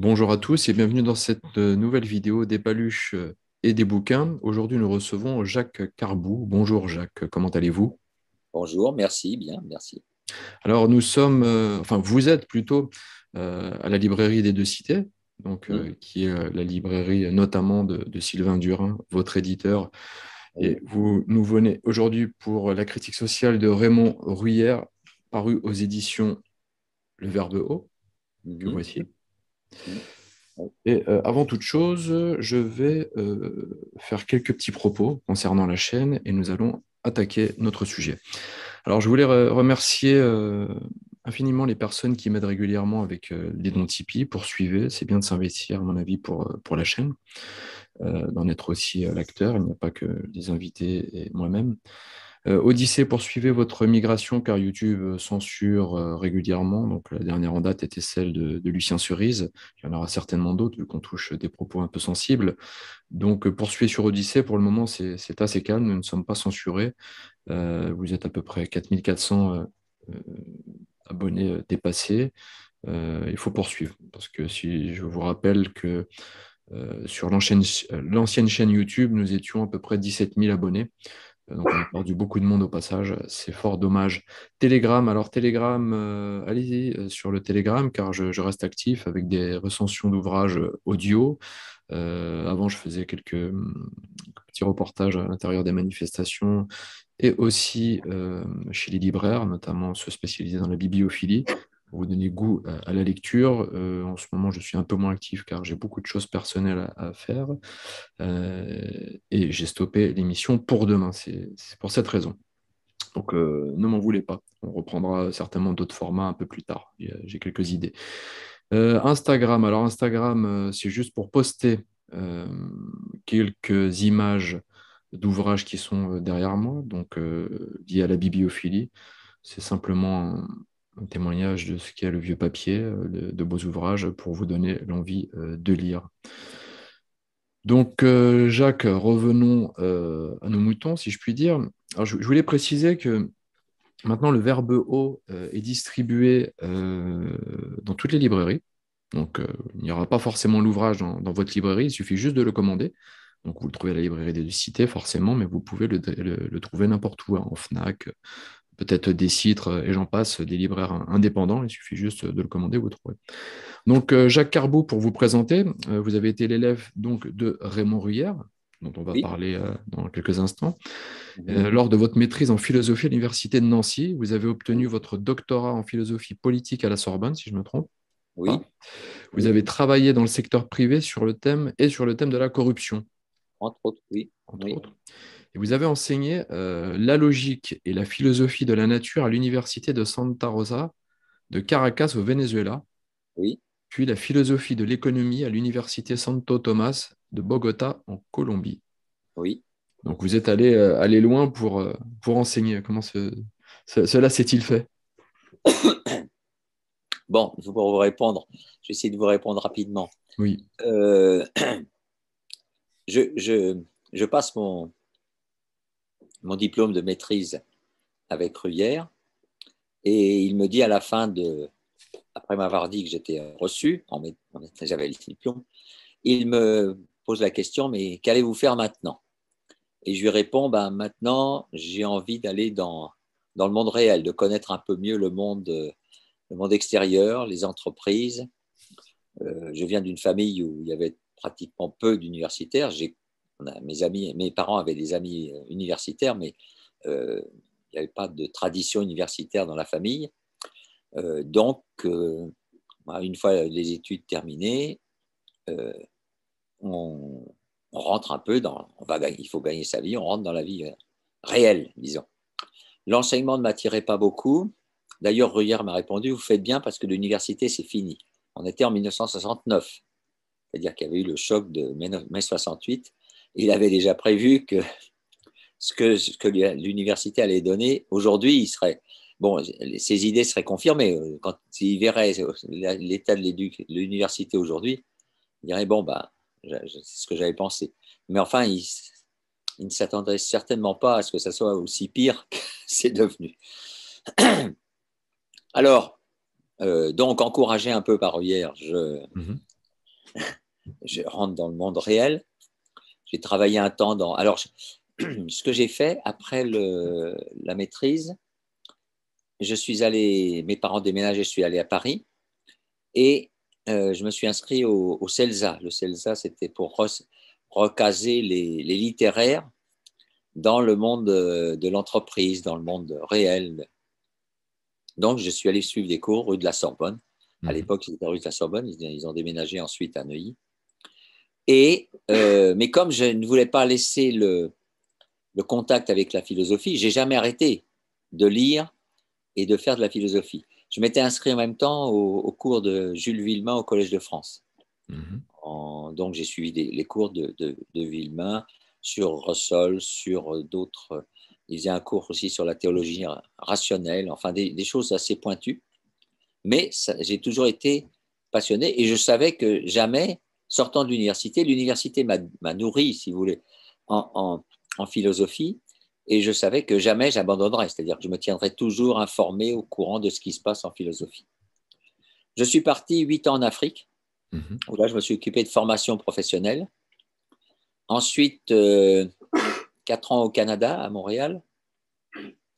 Bonjour à tous et bienvenue dans cette euh, nouvelle vidéo des paluches euh, et des bouquins. Aujourd'hui, nous recevons Jacques Carbou. Bonjour Jacques, comment allez-vous Bonjour, merci, bien, merci. Alors, nous sommes, euh, enfin, vous êtes plutôt à la librairie des Deux Cités, donc, qui est la librairie notamment de, Sylvain Durin, votre éditeur. Et vous nous venez aujourd'hui pour la critique sociale de Raymond Ruyère, paru aux éditions Le Verbe Haut, du et euh, avant toute chose, je vais euh, faire quelques petits propos concernant la chaîne et nous allons attaquer notre sujet. Alors, je voulais remercier euh, infiniment les personnes qui m'aident régulièrement avec les dons Tipeee. Poursuivez, c'est bien de s'investir, à mon avis, pour, pour la chaîne, d'en être aussi l'acteur. Il n'y a pas que les invités et moi-même. Euh, Odyssey, poursuivez votre migration car YouTube euh, censure euh, régulièrement. Donc, la dernière en date était celle de, Lucien Cerise. Il y en aura certainement d'autres vu qu'on touche des propos un peu sensibles. Donc, poursuivez sur Odyssée. Pour le moment, c'est assez calme. Nous ne sommes pas censurés. vous êtes à peu près 4400 abonnés dépassés. il faut poursuivre parce que si je vous rappelle que sur l'ancienne chaîne YouTube, nous étions à peu près 17 000 abonnés. Donc on a perdu beaucoup de monde au passage, c'est fort dommage. Telegram, alors Telegram, euh, allez-y euh, sur le Telegram car je, reste actif avec des recensions d'ouvrages euh, audio. avant, je faisais quelques hum, petits reportages à l'intérieur des manifestations et aussi chez les libraires, notamment ceux spécialisés dans la bibliophilie vous donner goût à, la lecture. Euh, en ce moment, je suis un peu moins actif car j'ai beaucoup de choses personnelles à, faire. Euh, et j'ai stoppé l'émission pour demain. C'est pour cette raison. Donc euh, ne m'en voulez pas. On reprendra certainement d'autres formats un peu plus tard. J'ai quelques idées. Instagram. Alors Instagram, c'est juste pour poster quelques images d'ouvrages qui sont derrière moi, donc liés à la bibliophilie. C'est simplement un témoignage de ce qu'est le vieux papier, euh, de, beaux ouvrages, pour vous donner l'envie euh, de lire. Donc, euh, Jacques, revenons à nos moutons, si je puis dire. je, voulais préciser que maintenant, le verbe haut est distribué dans toutes les librairies. Donc, il n'y aura pas forcément l'ouvrage dans, votre librairie, il suffit juste de le commander. Donc, vous le trouvez à la librairie des cités, forcément, mais vous pouvez le, trouver n'importe où, hein, en FNAC, peut-être des citres euh, et j'en passe, des libraires indépendants. Il suffit juste de le commander, vous trouvez. Donc, euh, Jacques Carbot, pour vous présenter, euh, vous avez été l'élève donc de Raymond Ruyère, dont on va parler dans quelques instants. lors de votre maîtrise en philosophie à l'Université de Nancy, vous avez obtenu votre doctorat en philosophie politique à la Sorbonne, si je me trompe. Oui. Ah. Vous avez travaillé dans le secteur privé sur le thème et sur le thème de la corruption. Entre autres, oui. Entre autres. Et vous avez enseigné euh, la logique et la philosophie de la nature à l'université de Santa Rosa de Caracas au Venezuela. Oui. Puis la philosophie de l'économie à l'université Santo Tomas de Bogota en Colombie. Oui. Donc vous êtes allé, euh, aller loin pour, euh, pour enseigner. Comment cela s'est-il fait Bon, je vais vous répondre. J'essaie de vous répondre rapidement. Oui. je, je, passe mon, mon diplôme de maîtrise avec Ruyère. Et il me dit à la fin de, après m'avoir dit que j'étais reçu, en j'avais le diplôme, il me pose la question, mais qu'allez-vous faire maintenant Et je lui réponds, ben, maintenant, j'ai envie d'aller dans, dans le monde réel, de connaître un peu mieux le monde, le monde extérieur, les entreprises. Euh, je viens d'une famille où il y avait pratiquement peu d'universitaires. J'ai mes, amis, mes parents avaient des amis euh, universitaires, mais euh, il n'y avait pas de tradition universitaire dans la famille. Euh, donc, bah, une fois les études terminées, on, rentre un peu dans, il faut gagner sa vie, on rentre dans la vie réelle, disons. L'enseignement ne m'attirait pas beaucoup. D'ailleurs, Ruyère m'a répondu, vous faites bien parce que l'université, c'est fini. On était en 1969, c'est-à-dire qu'il y avait eu le choc de mai 68 il avait déjà prévu que ce que, que l'université allait donner, aujourd'hui, il serait. Bon, ses idées seraient confirmées. Quand il verrait l'état de l'université aujourd'hui, il dirait Bon, bah, c'est ce que j'avais pensé. Mais enfin, il, ne s'attendait certainement pas à ce que ça soit aussi pire que c'est devenu. Alors, euh, donc, encouragé un peu par hier, je, mhm. je rentre dans le monde réel. J'ai travaillé un temps dans. Alors, ce que j'ai fait après le... la maîtrise, je suis allé, mes parents déménageaient, je suis allé à Paris et euh, je me suis inscrit au, CELSA. Le CELSA, c'était pour recaser les, littéraires dans le monde euh, de l'entreprise, dans le monde réel. Donc, je suis allé suivre des cours rue de la Sorbonne. À mhm. l'époque, c'était rue de la Sorbonne. ils, ont déménagé ensuite à Neuilly. Euh, mais comme je ne voulais pas laisser le, le contact avec la philosophie, j'ai jamais arrêté de lire et de faire de la philosophie. Je m'étais inscrit en même temps au, cours de Jules Villemin au Collège de France. Mhm. En, donc j'ai suivi les cours de, de, sur Russell, sur euh, d'autres. Euh, Il faisait un cours aussi sur la théologie rationnelle, enfin des, des choses assez pointues. Mais j'ai toujours été passionné et je savais que jamais sortant de l'université, l'université m'a nourri, si vous voulez, en, philosophie, et je savais que jamais j'abandonnerais, c'est-à-dire que je me tiendrais toujours informé au courant de ce qui se passe en philosophie. Je suis parti huit ans en Afrique, mhm. où là je me suis occupé de formation professionnelle. Ensuite, euh, quatre ans au Canada, à Montréal,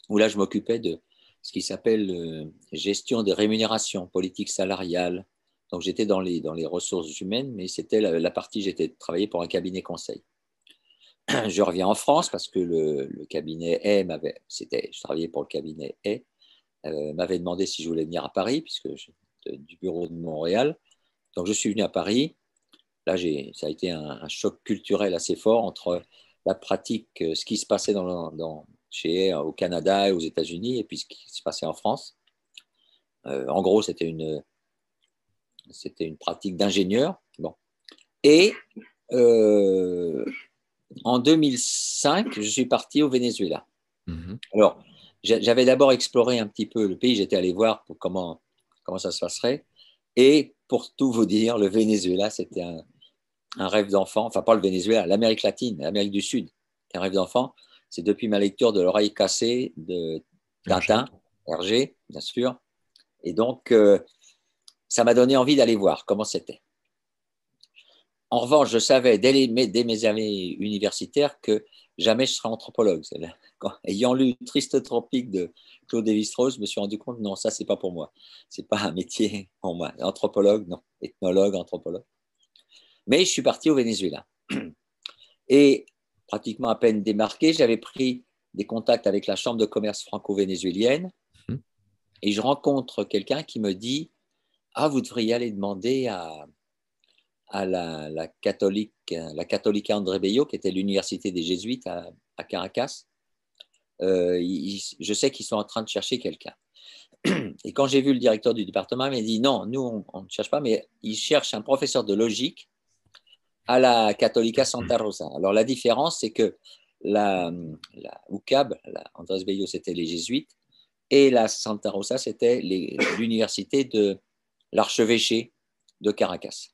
où là je m'occupais de ce qui s'appelle euh, gestion des rémunérations, politique salariale, donc j'étais dans les, dans les ressources humaines, mais c'était la, partie, j'étais travaillé pour un cabinet conseil. Je reviens en France parce que le, cabinet A m'avait, c'était, je travaillais pour le cabinet A, euh, m'avait demandé si je voulais venir à Paris, puisque je, du bureau de Montréal. Donc je suis venu à Paris. Là, j'ai, ça a été un, choc culturel assez fort entre la pratique, euh, ce qui se passait dans, dans, chez, euh, au Canada et aux États-Unis, et puis ce qui se passait en France. en gros, c'était une, c'était une pratique d'ingénieur. Bon. Et euh, en 2005, je suis parti au Venezuela. Mhm. Alors, j'avais d'abord exploré un petit peu le pays, j'étais allé voir comment, comment ça se passerait. Et pour tout vous dire, le Venezuela, c'était un, rêve d'enfant, enfin pas le Venezuela, l'Amérique latine, l'Amérique du Sud, un rêve d'enfant. C'est depuis ma lecture de L'oreille cassée de Tintin, Hergé, bien sûr. Et donc, euh, ça m'a donné envie d'aller voir comment c'était. En revanche, je savais dès, mes, années universitaires que jamais je serais anthropologue. ayant lu Triste Tropique de Claude lévi je me suis rendu compte non, ça c'est pas pour moi. C'est pas un métier pour moi. Anthropologue, non. Ethnologue, anthropologue. Mais je suis parti au Venezuela. Et pratiquement à peine démarqué, j'avais pris des contacts avec la Chambre de commerce franco-vénézuélienne. Mmh. Et je rencontre quelqu'un qui me dit ah, vous devriez aller demander à, à la, la, catholique, euh, la catholique André Bello, qui était l'université des Jésuites à, Caracas. Euh, je sais qu'ils sont en train de chercher quelqu'un. Et quand j'ai vu le directeur du département, il m'a dit non, nous, on ne cherche pas, mais ils cherchent un professeur de logique à la Catholica Santa Rosa. Alors la différence, c'est que la, la UCAB, la Andrés Bello, c'était les jésuites, et la Santa Rosa, c'était l'université de, l'archevêché de Caracas.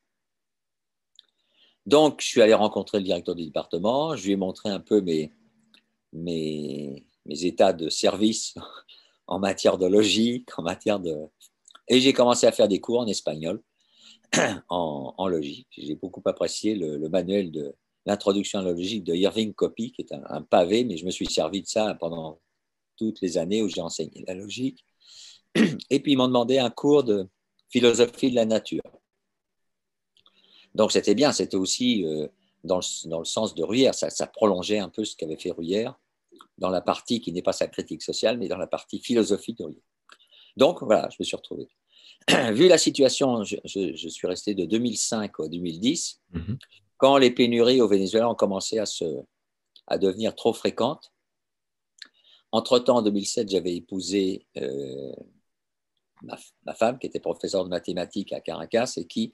Donc, je suis allé rencontrer le directeur du département, je lui ai montré un peu mes, états de service en matière de logique, en matière de... Et j'ai commencé à faire des cours en espagnol, en, logique. J'ai beaucoup apprécié le, manuel de l'introduction à la logique de Irving Copy, qui est un, un pavé, mais je me suis servi de ça pendant toutes les années où j'ai enseigné la logique. Et puis, ils m'ont demandé un cours de, philosophie de la nature. Donc c'était bien, c'était aussi euh, dans, le, dans, le, sens de Ruyère, ça, prolongeait un peu ce qu'avait fait Ruyère dans la partie qui n'est pas sa critique sociale, mais dans la partie philosophique de Ruyère. Donc voilà, je me suis retrouvé. Vu la situation, je, suis resté de 2005 à 2010, quand les pénuries au Venezuela ont commencé à, se, à devenir trop fréquentes. Entre-temps, en 2007, j'avais épousé euh, ma, femme, qui était professeure de mathématiques à Caracas et qui,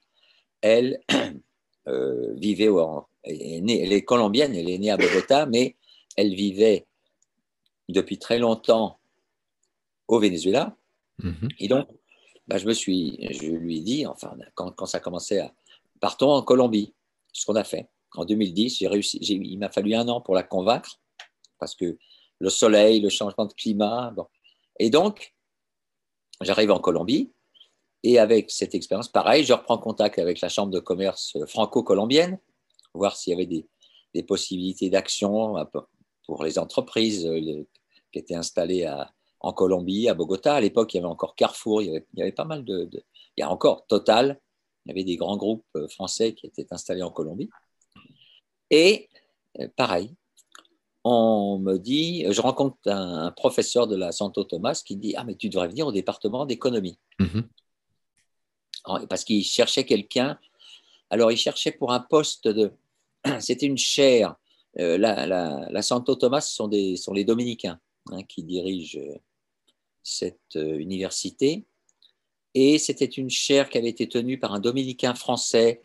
elle, euh, vivait au, elle est colombienne, elle est née à Bogota, mais elle vivait depuis très longtemps au Venezuela. Mhm. Et donc, bah, je me suis, je lui ai dit, enfin, quand, ça commençait à, partons en Colombie, ce qu'on a fait. En 2010, j'ai réussi, il m'a fallu un an pour la convaincre, parce que le soleil, le changement de climat. Et donc, J'arrive en Colombie et avec cette expérience, pareil, je reprends contact avec la chambre de commerce franco-colombienne, voir s'il y avait des, possibilités d'action euh, pour les entreprises euh, qui étaient installées en Colombie, à Bogota. À l'époque, il y avait encore Carrefour, il y avait, pas mal de, Il y a encore Total, il y avait des grands groupes euh, français qui étaient installés en Colombie. Et pareil, on me dit, je rencontre un, professeur de la Santo Thomas qui dit Ah, mais tu devrais venir au département d'économie. Mhm. Parce qu'il cherchait quelqu'un. Alors, il cherchait pour un poste de. C'était une chaire. Euh, la, Santo Thomas sont, des, sont les dominicains hein, qui dirigent euh, cette euh, université. Et c'était une chaire qui avait été tenue par un dominicain français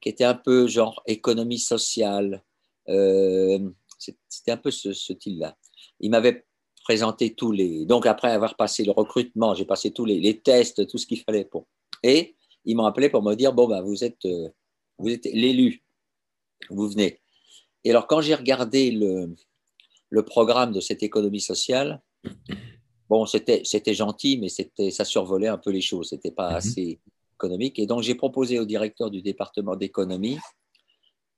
qui était un peu genre économie sociale. Euh, c'était un peu ce, style-là. Il m'avait présenté tous les. Donc, après avoir passé le recrutement, j'ai passé tous les, tests, tout ce qu'il fallait pour. Et ils m'ont appelé pour me dire Bon, ben, vous êtes, euh, vous êtes l'élu, vous venez. Et alors, quand j'ai regardé le, le programme de cette économie sociale, bon, c'était, c'était gentil, mais c'était, ça survolait un peu les choses. C'était pas mhm. assez économique. Et donc, j'ai proposé au directeur du département d'économie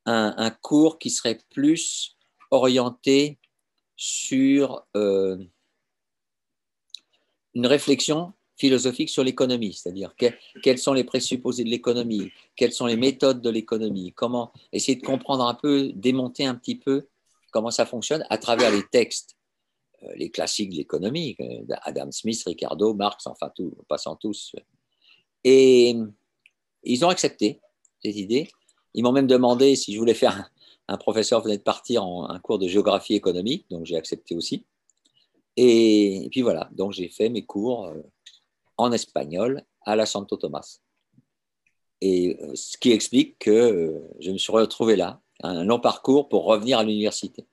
un, cours qui serait plus orienté sur euh, une réflexion philosophique sur l'économie, c'est-à-dire quels sont les présupposés de l'économie, quelles sont les méthodes de l'économie, comment essayer de comprendre un peu, démonter un petit peu comment ça fonctionne à travers les textes, euh, les classiques de l'économie, euh, Adam Smith, Ricardo, Marx, enfin tout, passant tous. Et ils ont accepté cette idées. Ils m'ont même demandé si je voulais faire un professeur venait de partir en un cours de géographie économique, donc j'ai accepté aussi. Et, puis voilà, donc j'ai fait mes cours euh, en espagnol à la Santo Tomás. Et euh, ce qui explique que euh, je me suis retrouvé là, un long parcours pour revenir à l'université.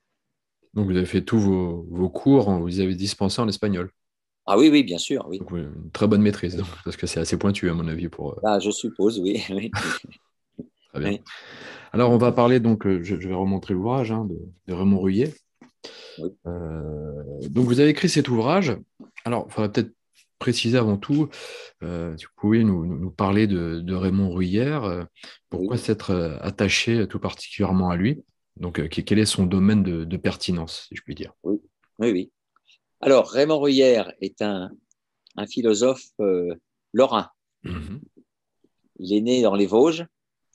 Donc vous avez fait tous vos, cours, vous les avez dispensés en espagnol ah oui, oui, bien sûr. Oui. Donc, une très bonne maîtrise, parce que c'est assez pointu, à mon avis. Pour... Bah, je suppose, oui. Alors, on va parler, donc, euh, je, vais remontrer l'ouvrage hein, de, Raymond Ruyer. Euh, donc, vous avez écrit cet ouvrage. Alors, il faudrait peut-être préciser avant tout, euh, si vous pouvez nous, parler de, Raymond Ruyère, pourquoi s'être attaché tout particulièrement à lui Donc, quel est son domaine de, pertinence, si je puis dire Oui, oui, Alors, Raymond Ruyère est un, philosophe lorrain. Mmh il est né dans les Vosges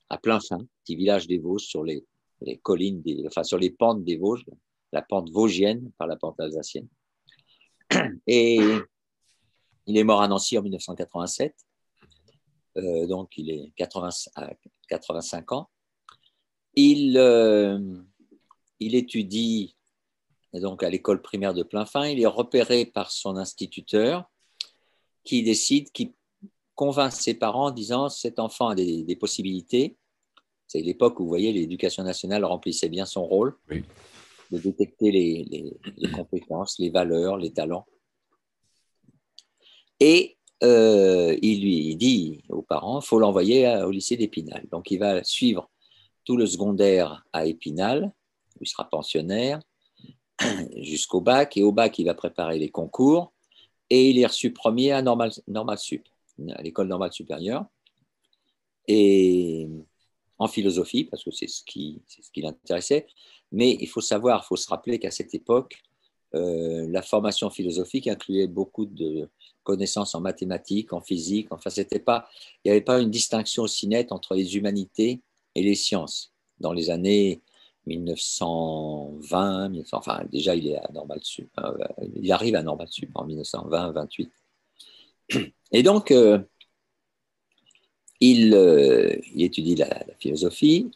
à plein fin, petit village des Vosges sur les, collines, des, enfin sur les pentes des Vosges, la pente vosgienne par la pente alsacienne. Et il est mort à Nancy en 1987, euh, donc il est 80, à 85 ans. Il, euh, il étudie donc à l'école primaire de Fin. Il est repéré par son instituteur qui décide, qui convainc ses parents en disant cet enfant a des possibilités, c'est l'époque où, vous voyez, l'éducation nationale remplissait bien son rôle de détecter les, les, compétences, les valeurs, les talents. Et euh, il lui dit aux parents, faut l'envoyer au lycée d'Épinal. Donc, il va suivre tout le secondaire à Épinal, où il sera pensionnaire, jusqu'au bac. Et au bac, il va préparer les concours. Et il est reçu premier à Normal, Normal Sup, à l'école normale supérieure. Et en philosophie, parce que c'est ce qui, ce qui l'intéressait. Mais il faut savoir, il faut se rappeler qu'à cette époque, euh, la formation philosophique incluait beaucoup de connaissances en mathématiques, en physique. Enfin, c'était pas, il n'y avait pas une distinction aussi nette entre les humanités et les sciences. Dans les années 1920, enfin déjà il est à normal sup, euh, il arrive à normal sup en 1920-28. Et donc euh, euh, il, étudie la, philosophie.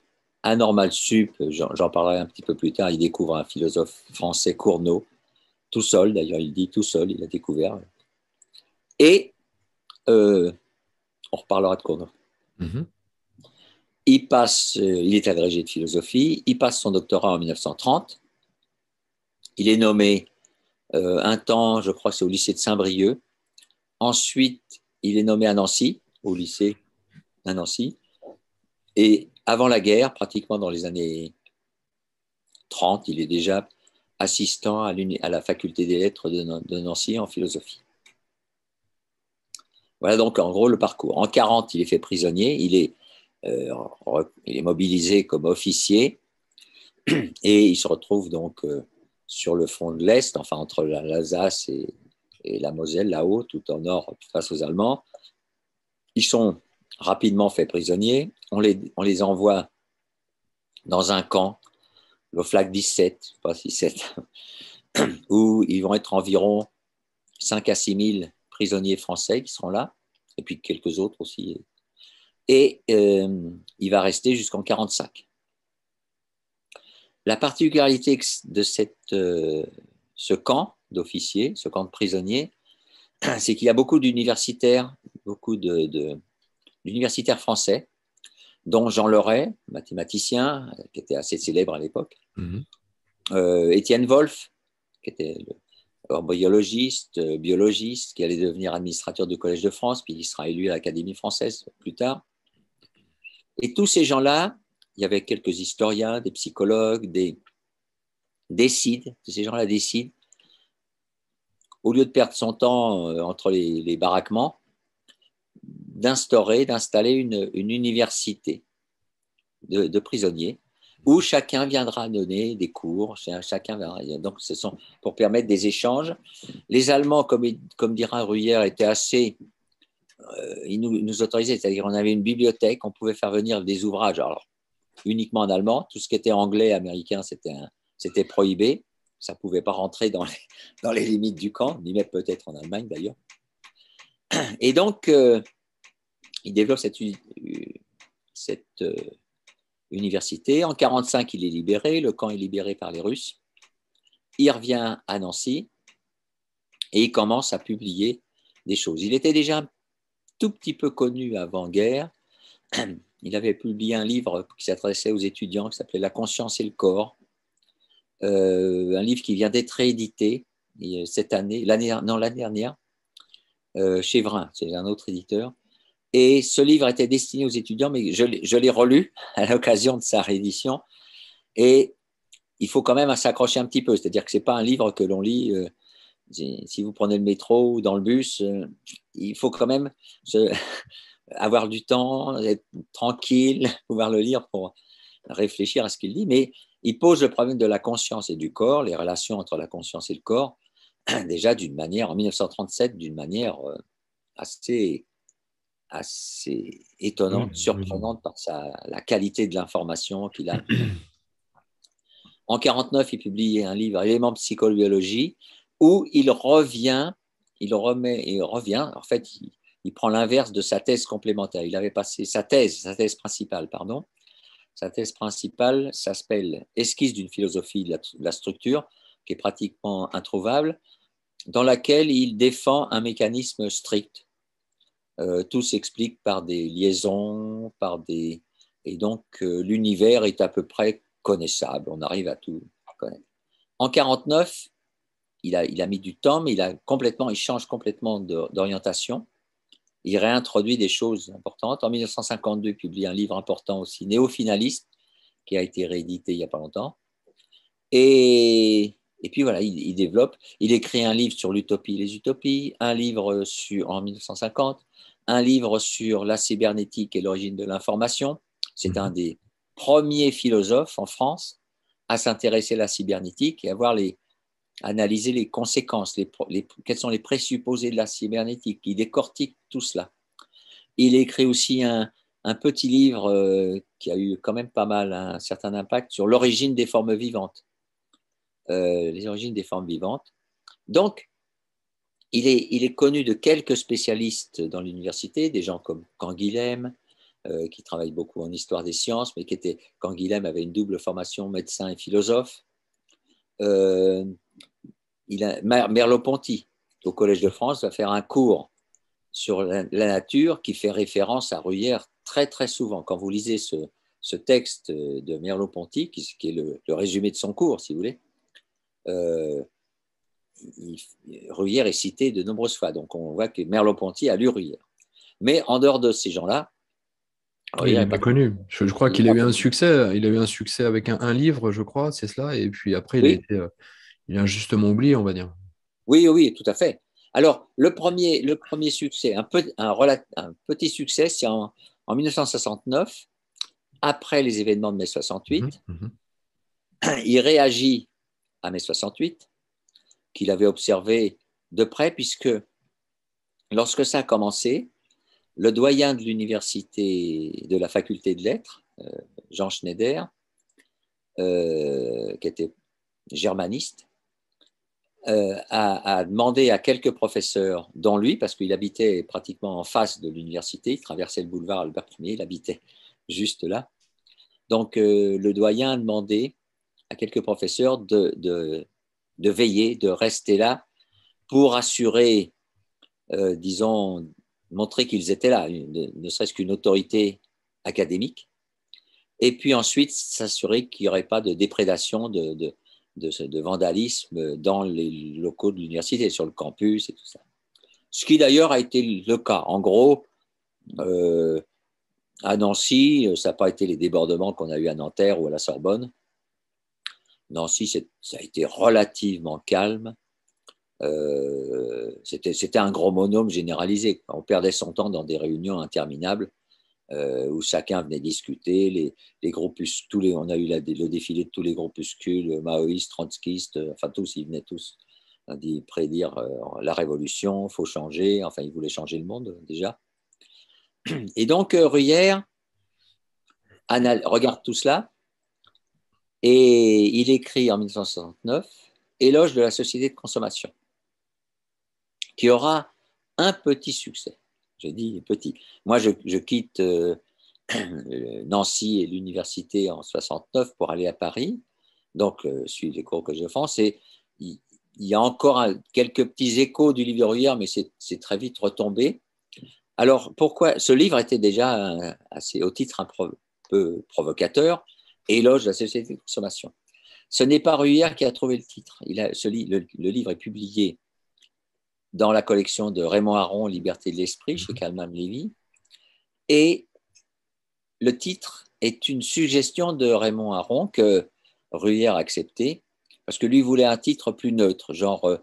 À Normal Sup, j'en parlerai un petit peu plus tard, il découvre un philosophe français, Cournot, tout seul, d'ailleurs, il dit tout seul, il a découvert. Et euh, on reparlera de Cournot. Mm-hmm. Il passe, euh, est agrégé de philosophie, il passe son doctorat en 1930. Il est nommé un temps, je crois, c'est au lycée de Saint-Brieuc. Ensuite, il est nommé à Nancy, au lycée à Nancy. Et avant la guerre, pratiquement dans les années 30, il est déjà assistant à, à la faculté des lettres de, Nancy en philosophie. Voilà donc en gros le parcours. En 40, il est fait prisonnier, il est, euh, est mobilisé comme officier et il se retrouve donc euh, sur le front de l'Est, enfin entre l'Alsace et, la Moselle, là-haut, tout en nord, face aux Allemands. Ils sont rapidement faits prisonniers. On les, on les envoie dans un camp, le FLAC 17, pas où ils vont être environ 5 à 6 000 prisonniers français qui seront là, et puis quelques autres aussi. Et euh, il va rester jusqu'en 45. La particularité de cette, euh, ce camp d'officiers, ce camp de prisonniers, c'est qu'il y a beaucoup d'universitaires, beaucoup de, l'universitaire français, dont Jean Loret, mathématicien, qui était assez célèbre à l'époque, mhm. euh, Étienne Wolf, Wolff, qui était le, biologiste, euh, biologiste, qui allait devenir administrateur du Collège de France, puis il sera élu à l'Académie française plus tard. Et tous ces gens-là, il y avait quelques historiens, des psychologues, des décident, ces gens-là décident, au lieu de perdre son temps euh, entre les baraquements, d'instaurer, d'installer une, université de, prisonniers où chacun viendra donner des cours, chacun viendra, donc ce sont pour permettre des échanges. Les Allemands, comme, comme dira Ruyère, étaient assez, euh, ils nous, autorisaient, c'est-à-dire on avait une bibliothèque, on pouvait faire venir des ouvrages, alors uniquement en allemand, tout ce qui était anglais, américain, c'était prohibé, ça ne pouvait pas rentrer dans les, dans les limites du camp, ni même peut-être en Allemagne d'ailleurs. Et donc, euh, il développe cette, euh, université. En 1945, il est libéré, le camp est libéré par les Russes. Il revient à Nancy et il commence à publier des choses. Il était déjà un tout petit peu connu avant-guerre. Il avait publié un livre qui s'adressait aux étudiants qui s'appelait La conscience et le corps. Euh, un livre qui vient d'être réédité cette année, l'année, non, l'année dernière, euh, chez Vrin, c'est un autre éditeur. Et ce livre était destiné aux étudiants, mais je, l'ai relu à l'occasion de sa réédition. Et il faut quand même s'accrocher un petit peu. C'est-à-dire que ce n'est pas un livre que l'on lit. Euh, si vous prenez le métro ou dans le bus, euh, il faut quand même avoir du temps, être tranquille, pouvoir le lire pour réfléchir à ce qu'il dit. Mais il pose le problème de la conscience et du corps, les relations entre la conscience et le corps, déjà d'une manière, en 1937, d'une manière euh, assez assez étonnante, surprenante par la qualité de l'information qu'il a. en 49, il publie un livre, Éléments psychobiologie, où il revient, il remet, et revient, en fait, il, prend l'inverse de sa thèse complémentaire. Il avait passé sa thèse, sa thèse principale, pardon. Sa thèse principale s'appelle Esquisse d'une philosophie de la structure, qui est pratiquement introuvable, dans laquelle il défend un mécanisme strict euh, tout s'explique par des liaisons, par des... Et donc, euh, l'univers est à peu près connaissable. On arrive à tout connaître. En 49, il a, mis du temps, mais il, a complètement, il change complètement d'orientation. Il réintroduit des choses importantes. En 1952, il publie un livre important aussi, Néo-finaliste, qui a été réédité il n'y a pas longtemps. Et et puis voilà, il, développe, il écrit un livre sur l'utopie et les utopies, un livre sur, en 1950, un livre sur la cybernétique et l'origine de l'information. C'est un mhm. des premiers philosophes en France à s'intéresser à la cybernétique et à voir les, analyser les conséquences, les, quels sont les présupposés de la cybernétique. Il décortique tout cela. Il écrit aussi un, petit livre euh, qui a eu quand même pas mal hein, un certain impact sur l'origine des formes vivantes. Euh, les origines des formes vivantes. Donc, il est, connu de quelques spécialistes dans l'université, des gens comme Canguilhem, euh, qui travaille beaucoup en histoire des sciences, mais qui était, Canguilhem avait une double formation médecin et philosophe. Euh, il Merleau-Ponty, au Collège de France, va faire un cours sur la, nature qui fait référence à Ruyère très très souvent. Quand vous lisez ce, texte de Merleau-Ponty, qui, est le résumé de son cours, si vous voulez, euh, Ruyère est cité de nombreuses fois, donc on voit que Merleau-Ponty a lu Ruyère. Mais en dehors de ces gens-là, ah, il n'est pas connu. Je, crois qu'il a eu un succès. Il a eu un succès avec un, livre, je crois, c'est cela. Et puis après, il, a été, euh, oublié, on va dire. Oui, oui, tout à fait. Alors, le premier, le premier succès, un, un, petit succès, c'est en, 1969, après les événements de mai 68, mhm, mhm. il réagit à mai 68, qu'il avait observé de près, puisque lorsque ça a commencé, le doyen de l'université, de la faculté de lettres, euh, Jean Schneider, euh, qui était germaniste, euh, a, demandé à quelques professeurs, dont lui, parce qu'il habitait pratiquement en face de l'université, il traversait le boulevard Albert Ier, il habitait juste là. Donc le doyen a demandé à quelques professeurs de, de, veiller, de rester là pour assurer, euh, disons, montrer qu'ils étaient là, ne serait-ce qu'une autorité académique, et puis ensuite s'assurer qu'il n'y aurait pas de déprédation, de, de, vandalisme dans les locaux de l'université, sur le campus et tout ça. Ce qui d'ailleurs a été le cas. En gros, euh, à Nancy, ça n'a pas été les débordements qu'on a eu à Nanterre ou à la Sorbonne, Nancy, ça a été relativement calme. Euh, c'était un gros monôme généralisé. On perdait son temps dans des réunions interminables euh, où chacun venait discuter. Les, tous les, on a eu le défilé de tous les groupuscules, maoïstes, trotskistes, enfin tous, ils venaient tous hein, prédire euh, la révolution, il faut changer, enfin ils voulaient changer le monde déjà. Et donc Ruyère regarde tout cela et il écrit en 1969 Éloge de la société de consommation, qui aura un petit succès. Je dis petit. Moi, je, quitte euh, Nancy et l'université en 69 pour aller à Paris, donc euh, suivre les cours que je fais. il, y a encore quelques petits échos du livre Ruyère, mais c'est très vite retombé. Alors, pourquoi ce livre était déjà euh, assez, au titre un peu provocateur Éloge la société de consommation. Ce n'est pas Ruyère qui a trouvé le titre. Il a, le, le, livre est publié dans la collection de Raymond Aron, Liberté de l'esprit, chez Calman mhm. Levy. Et le titre est une suggestion de Raymond Aron que Ruyère a acceptée, parce que lui voulait un titre plus neutre, genre euh,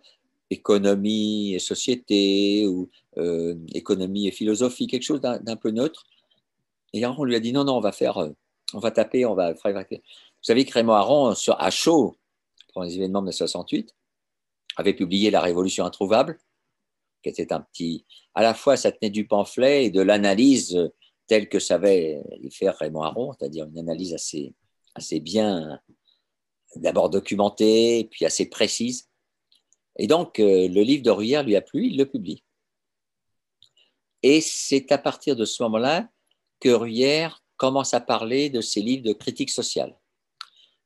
économie et société, ou euh, économie et philosophie, quelque chose d'un peu neutre. Et Aron lui a dit non, non, on va faire euh, on va taper, on va Vous savez que Raymond Aron, sur, à chaud, pendant les événements de 68, avait publié La Révolution introuvable, qui était un petit. À la fois, ça tenait du pamphlet et de l'analyse euh, telle que savait faire Raymond Aron, c'est-à-dire une analyse assez, assez bien, d'abord documentée, puis assez précise. Et donc, euh, le livre de Ruyère lui a plu, il le publie. Et c'est à partir de ce moment-là que Ruyère commence à parler de ses livres de critique sociale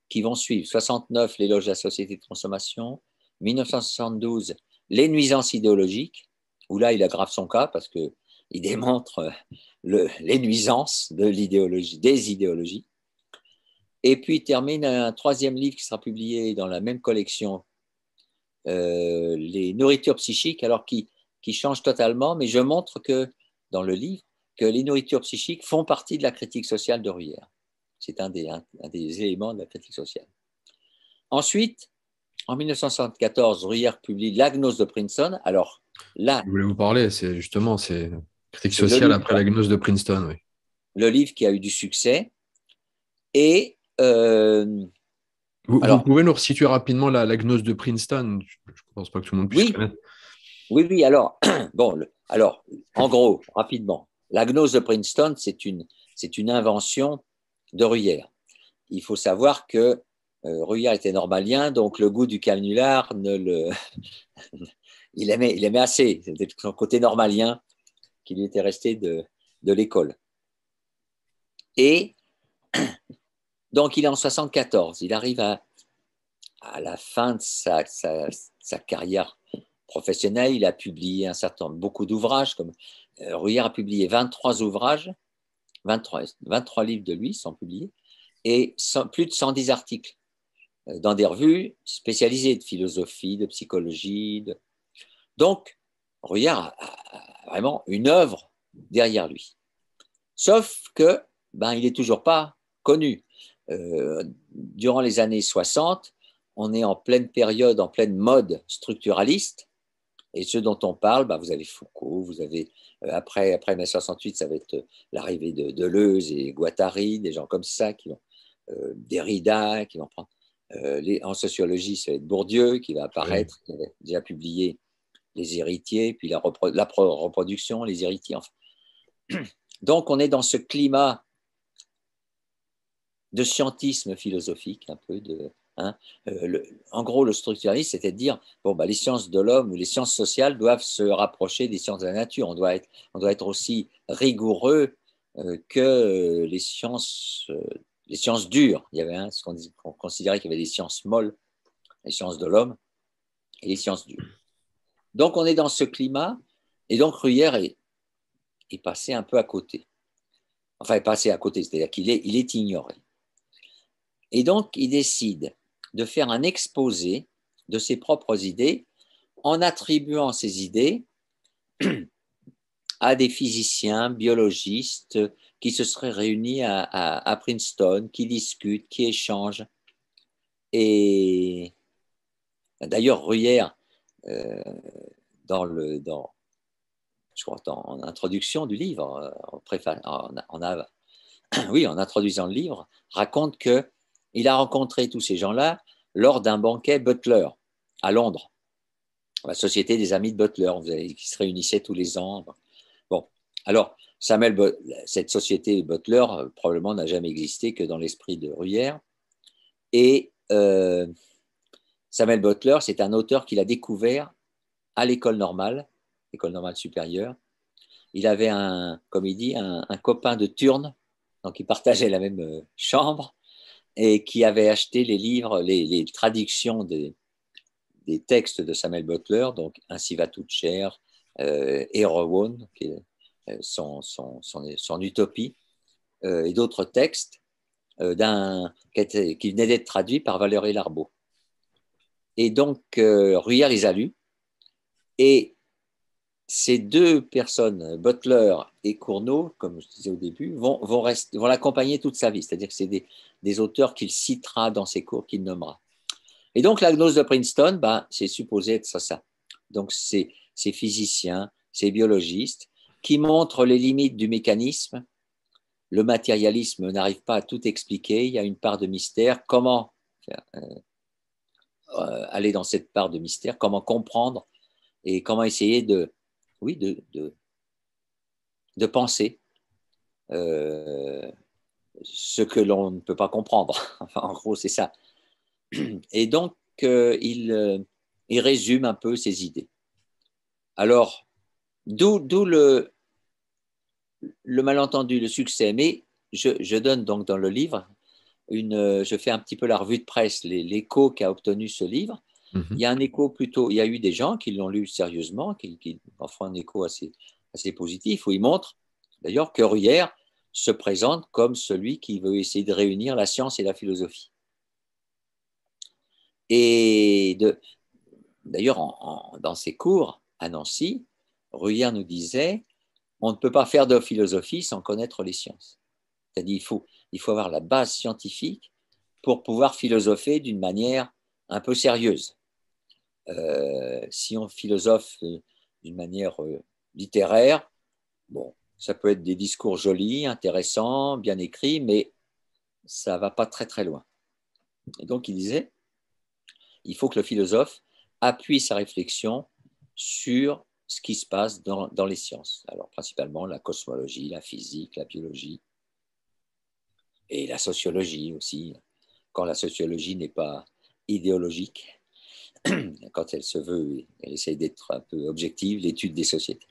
qui vont suivre 69 l'éloge de la société de consommation, 1972 les nuisances idéologiques où là il aggrave son cas parce que il démontre euh, les nuisances de l'idéologie, des idéologies. Et puis il termine un troisième livre qui sera publié dans la même collection, euh, Les nourritures psychiques, alors qui, qui change totalement, mais je montre que dans le livre, que les nourritures psychiques font partie de la critique sociale de Ruyère. C'est un, des, éléments de la critique sociale. Ensuite, en 1974, Ruyère publie L'Agnose de Princeton. Alors là. Je voulais vous parler, c'est justement, c'est critique sociale après l'Agnose de Princeton, oui. Le livre qui a eu du succès. Et. Euh, vous, alors, pouvez nous resituer rapidement la, L'Agnose de Princeton Je ne pense pas que tout le monde puisse oui. connaître. Oui, oui, alors, bon, alors, en gros, rapidement, la gnose de Princeton, c'est une, invention de Ruyère. Il faut savoir que euh, Ruyère était normalien, donc le goût du canular, ne le... il, aimait, assez. C'était son côté normalien qu'il lui était resté de, l'école. Et donc, il est en 74. Il arrive à, la fin de sa, carrière professionnelle. Il a publié un certain beaucoup d'ouvrages comme euh, Ruyère a publié 23 ouvrages, 23, livres de lui sont publiés, et plus de 110 articles euh, dans des revues spécialisées de philosophie, de psychologie. Donc, Ruyère a, vraiment une œuvre derrière lui. Sauf que, ben, il n'est toujours pas connu. Euh, durant les années 60, on est en pleine période, en pleine mode structuraliste, et ceux dont on parle, bah, vous avez Foucault, vous avez euh, après, après 68, ça va être euh, l'arrivée de Deleuze et Guattari, des gens comme ça qui vont, euh, Derrida, qui vont prendre. en sociologie, ça va être Bourdieu qui va apparaître, qui avait déjà publié Les héritiers, puis la, la reproduction, Les héritiers. Donc on est dans ce climat de scientisme philosophique, un peu de, Hein. Euh, en gros, le structuralisme, c'était de dire bon, bah, les sciences de l'homme ou les sciences sociales doivent se rapprocher des sciences de la nature. On doit être, aussi rigoureux euh, que euh, les sciences, les sciences dures. Il y avait ce qu'on, considérait qu'il y avait des sciences molles, les sciences de l'homme et les sciences dures. Donc, on est dans ce climat, et donc Ruyère est, passé un peu à côté. Enfin, est passé à côté, c'est-à-dire qu'il il est ignoré. Et donc, il décide de faire un exposé de ses propres idées en attribuant ces idées à des physiciens, biologistes qui se seraient réunis à, Princeton, qui discutent, qui échangent. Et d'ailleurs, Ruyère, euh, dans le, dans, en introduction du livre, euh, oui, en introduisant le livre, raconte que il a rencontré tous ces gens-là lors d'un banquet Butler à Londres, la Société des Amis de Butler, qui se réunissait tous les ans. Bon, alors, Samuel, cette société Butler euh, probablement n'a jamais existé que dans l'esprit de Ruyère. Et euh, Samuel Butler, c'est un auteur qu'il a découvert à l'école normale, école normale supérieure. Il avait un, comme il dit, un, copain de Turne, donc il partageait la même euh, chambre et qui avait acheté les livres, les, traductions des, des, textes de Samuel Butler, donc Ainsi va toute chair, euh, Erewhon, euh, son, utopie, euh, et d'autres textes euh, qui, venaient d'être traduits par Valérie Larbeau. Et donc, Ruyère, les a lus, et ces deux personnes, Butler et Cournot, comme je disais au début, vont, vont l'accompagner toute sa vie. C'est-à-dire que c'est des, des, auteurs qu'il citera dans ses cours, qu'il nommera. Et donc, la gnose de Princeton, ben, c'est supposé être ça, Donc, c'est ces physiciens, ces biologistes qui montrent les limites du mécanisme. Le matérialisme n'arrive pas à tout expliquer. Il y a une part de mystère. Comment euh, euh, aller dans cette part de mystère Comment comprendre et comment essayer de, oui, de, de, penser euh, ce que l'on ne peut pas comprendre. en gros, c'est ça. Et donc, euh, euh, il, résume un peu ses idées. Alors, d'où le, le malentendu, le succès. Mais je, donne donc dans le livre, une, je fais un petit peu la revue de presse, l'écho qu'a obtenu ce livre. Mhm. Il y a un écho plutôt, il y a eu des gens qui l'ont lu sérieusement, qui, en font un écho assez, positif, où ils montrent d'ailleurs que Ruyère se présente comme celui qui veut essayer de réunir la science et la philosophie. Et d'ailleurs, dans ses cours à Nancy, Ruyère nous disait, on ne peut pas faire de philosophie sans connaître les sciences. C'est-à-dire, qu'il faut, il faut avoir la base scientifique pour pouvoir philosopher d'une manière un peu sérieuse. Euh, si on philosophe euh, d'une manière euh, littéraire, bon, ça peut être des discours jolis, intéressants, bien écrits, mais ça va pas très très loin. Et donc il disait, il faut que le philosophe appuie sa réflexion sur ce qui se passe dans, dans, les sciences. Alors principalement la cosmologie, la physique, la biologie et la sociologie aussi, quand la sociologie n'est pas idéologique. quand elle se veut, elle essaye d'être un peu objective, l'étude des sociétés.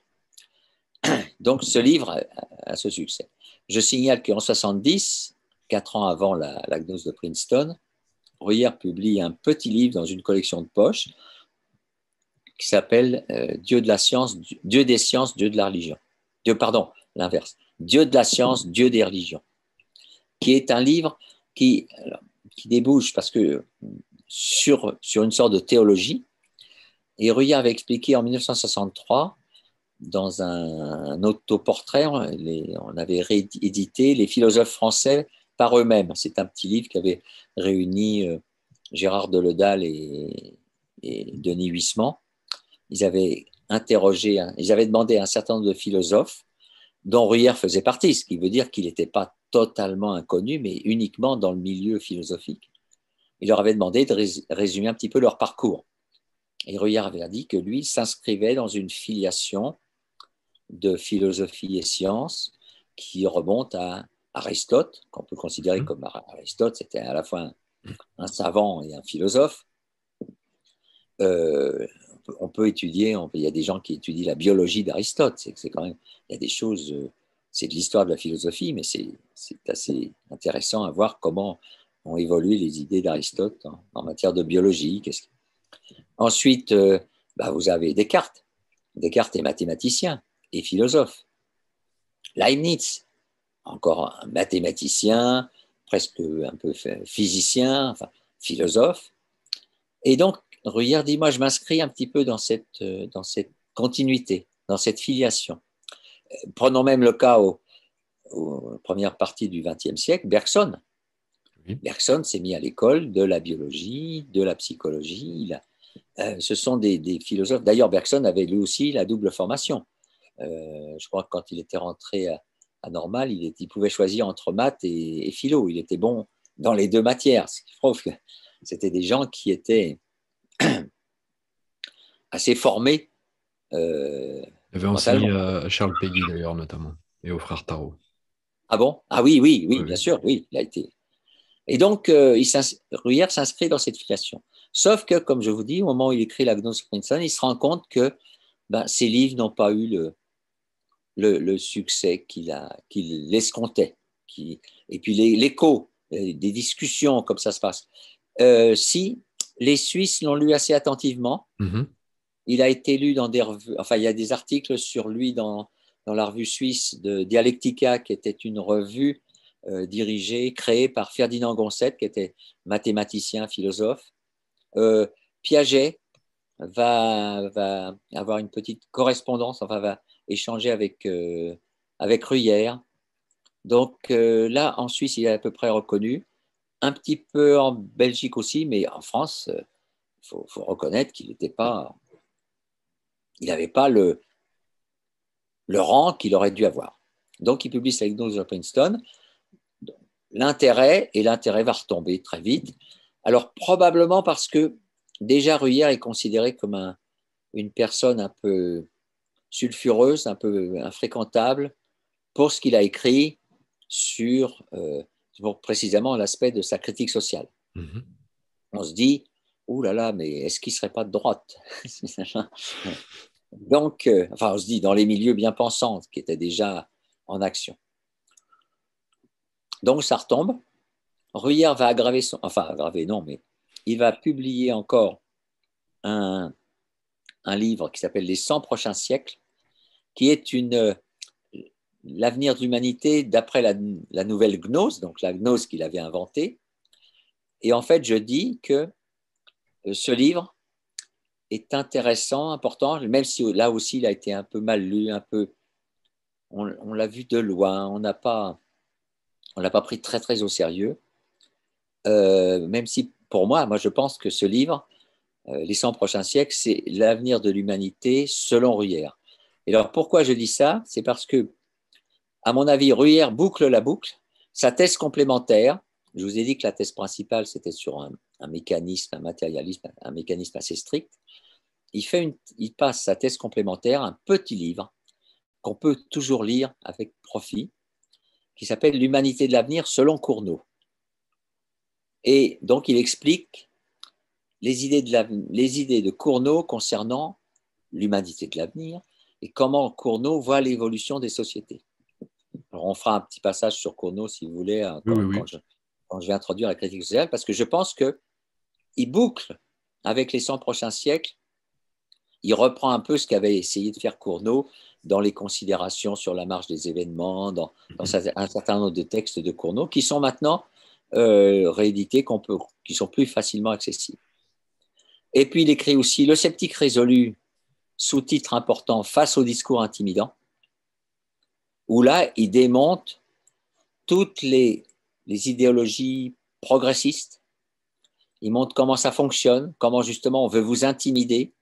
Donc ce livre a, ce succès. Je signale qu'en 70, quatre ans avant la, gnose de Princeton, Royer publie un petit livre dans une collection de poches qui s'appelle euh, Dieu de la science, Dieu des sciences, Dieu de la religion. Dieu, pardon, l'inverse. Dieu de la science, Dieu des religions, qui est un livre qui débouche parce que sur, sur une sorte de théologie. Et Ruyère avait expliqué en 1963, dans un, autoportrait, on, avait réédité les philosophes français par eux-mêmes. C'est un petit livre qui avait réuni euh, Gérard Deledal et, et Denis Huissement. Ils avaient interrogé, ils avaient demandé à un certain nombre de philosophes, dont Ruyère faisait partie, ce qui veut dire qu'il n'était pas totalement inconnu, mais uniquement dans le milieu philosophique il leur avait demandé de résumer un petit peu leur parcours. Et Ruillard avait dit que lui s'inscrivait dans une filiation de philosophie et sciences qui remonte à Aristote, qu'on peut considérer mmh. comme Aristote, c'était à la fois un, savant et un philosophe. Euh, on, peut, étudier, il y a des gens qui étudient la biologie d'Aristote, c'est c'est quand même, il y a des choses, euh, c'est de l'histoire de la philosophie, mais c'est assez intéressant à voir comment ont évolué les idées d'Aristote hein, en, matière de biologie. Ensuite, euh, bah, vous avez Descartes. Descartes est mathématicien et philosophe. Leibniz, encore un mathématicien, presque un peu physicien, enfin, philosophe. Et donc, Ruyère dit, moi, je m'inscris un petit peu dans cette, euh, dans cette continuité, dans cette filiation. Euh, prenons même le cas au aux premières parties du XXe siècle, Bergson, Bergson s'est mis à l'école de la biologie, de la psychologie. Euh, ce sont des, philosophes. D'ailleurs, Bergson avait lui aussi la double formation. Euh, je crois que quand il était rentré à, Normal, il, pouvait choisir entre maths et, philo. Il était bon dans les deux matières, c'était des gens qui étaient assez formés. Euh, il avait enseigné à Charles Péguy, d'ailleurs, notamment, et au frère Tarot. Ah bon Ah oui, oui, oui, bien sûr, oui, il a été et donc, euh, il s'inscrit dans cette filiation. Sauf que, comme je vous dis, au moment où il écrit la Gnose Princeton, il se rend compte que ben, ses livres n'ont pas eu le, le, le succès qu'il qu escomptait. et puis l'écho euh, des discussions, comme ça se passe. Euh, si les Suisses l'ont lu assez attentivement, mm-hmm. il a été lu dans des revues, enfin, il y a des articles sur lui dans, dans la revue suisse de Dialectica, qui était une revue euh, dirigé, créé par Ferdinand Gonset, qui était mathématicien, philosophe. Euh, Piaget va, avoir une petite correspondance, va échanger avec, euh, avec Ruyère. Donc là, en Suisse, il est à peu près reconnu, un petit peu en Belgique aussi, mais en France, il faut, reconnaître qu'il n'était pas... Il n'avait pas le, le rang qu'il aurait dû avoir. Donc, il publie sa diagnose de Princeton l'intérêt et l'intérêt va retomber très vite. Alors probablement parce que déjà Ruyère est considéré comme une personne un peu sulfureuse, un peu infréquentable pour ce qu'il a écrit sur euh, précisément l'aspect de sa critique sociale. Mm-hmm. On se dit, ouh là là, mais est-ce qu'il ne serait pas de droite Donc, euh, enfin, on se dit dans les milieux bien pensants qui étaient déjà en action. Donc ça retombe. Ruyère va aggraver son. Enfin, aggraver, non, mais il va publier encore un, livre qui s'appelle Les 100 prochains siècles, qui est une. L'avenir de l'humanité d'après la, nouvelle gnose, donc la gnose qu'il avait inventée. Et en fait, je dis que euh, ce livre est intéressant, important, même si là aussi il a été un peu mal lu, un peu, on l'a vu de loin, on n'a pas, on l'a pas pris très très au sérieux, euh, même si pour moi, moi je pense que ce livre, euh, Les 100 prochains siècles, c'est l'avenir de l'humanité selon Ruyère. Et alors pourquoi je dis ça C'est parce que, à mon avis, Ruyère boucle la boucle, sa thèse complémentaire, je vous ai dit que la thèse principale, c'était sur un, mécanisme, un matérialisme, un mécanisme assez strict. Il, fait il passe sa thèse complémentaire, un petit livre qu'on peut toujours lire avec profit, qui s'appelle L'humanité de l'avenir selon Cournot. Et donc il explique les idées de, Cournot concernant l'humanité de l'avenir et comment Cournot voit l'évolution des sociétés. Alors on fera un petit passage sur Cournot si vous voulez hein, quand, je, vais introduire la critique sociale parce que je pense que il boucle avec les 100 prochains siècles. Il reprend un peu ce qu'avait essayé de faire Cournot dans les considérations sur la marche des événements, dans, mhm. un certain nombre de textes de Cournot, qui sont maintenant euh, réédités, qu'on peut, qui sont plus facilement accessibles. Et puis il écrit aussi Le sceptique résolu, sous-titre important, face au discours intimidant, où là, il démonte toutes les idéologies progressistes. Il montre comment ça fonctionne, comment justement on veut vous intimider,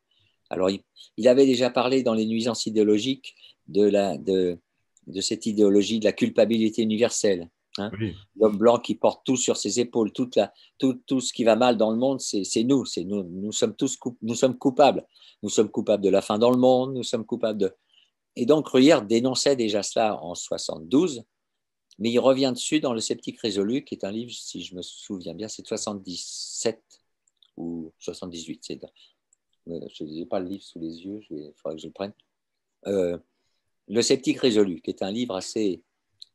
alors, il, avait déjà parlé dans les nuisances idéologiques de, de, cette idéologie de la culpabilité universelle. Hein. L'homme blanc qui porte tout sur ses épaules, toute tout, ce qui va mal dans le monde, c'est nous, c'est nous, nous sommes tous nous sommes coupables. Nous sommes coupables de la faim dans le monde, nous sommes coupables de... Et donc Ruyère dénonçait déjà cela en 72, mais il revient dessus dans Le sceptique résolu, qui est un livre, si je me souviens bien, c'est 77 ou 78, c'est je n'ai pas le livre sous les yeux, il faudrait que je le prenne. Euh, le sceptique résolu, qui est un livre assez,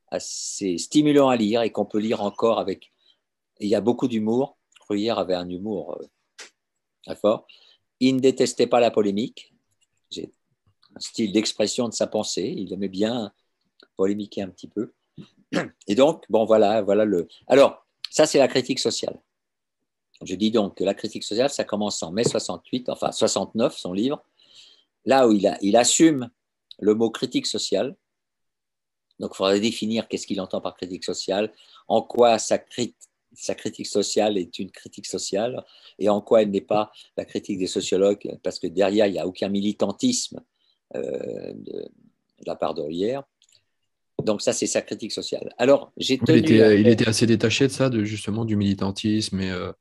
assez stimulant à lire et qu'on peut lire encore avec. Il y a beaucoup d'humour. Ruyère avait un humour euh, très fort. Il ne détestait pas la polémique. J'ai un style d'expression de sa pensée. Il aimait bien polémiquer un petit peu. Et donc, bon, voilà, voilà le. Alors, ça, c'est la critique sociale. Je dis donc que la critique sociale, ça commence en mai 68, enfin 69, son livre, là où il, assume le mot critique sociale. Donc il faudrait définir qu'est-ce qu'il entend par critique sociale, en quoi sa, critique sociale est une critique sociale et en quoi elle n'est pas la critique des sociologues, parce que derrière, il n'y a aucun militantisme euh, de, la part d'Olière. Donc ça, c'est sa critique sociale. Alors, j'ai Il était, assez détaché de ça, de, justement, du militantisme et... Euh,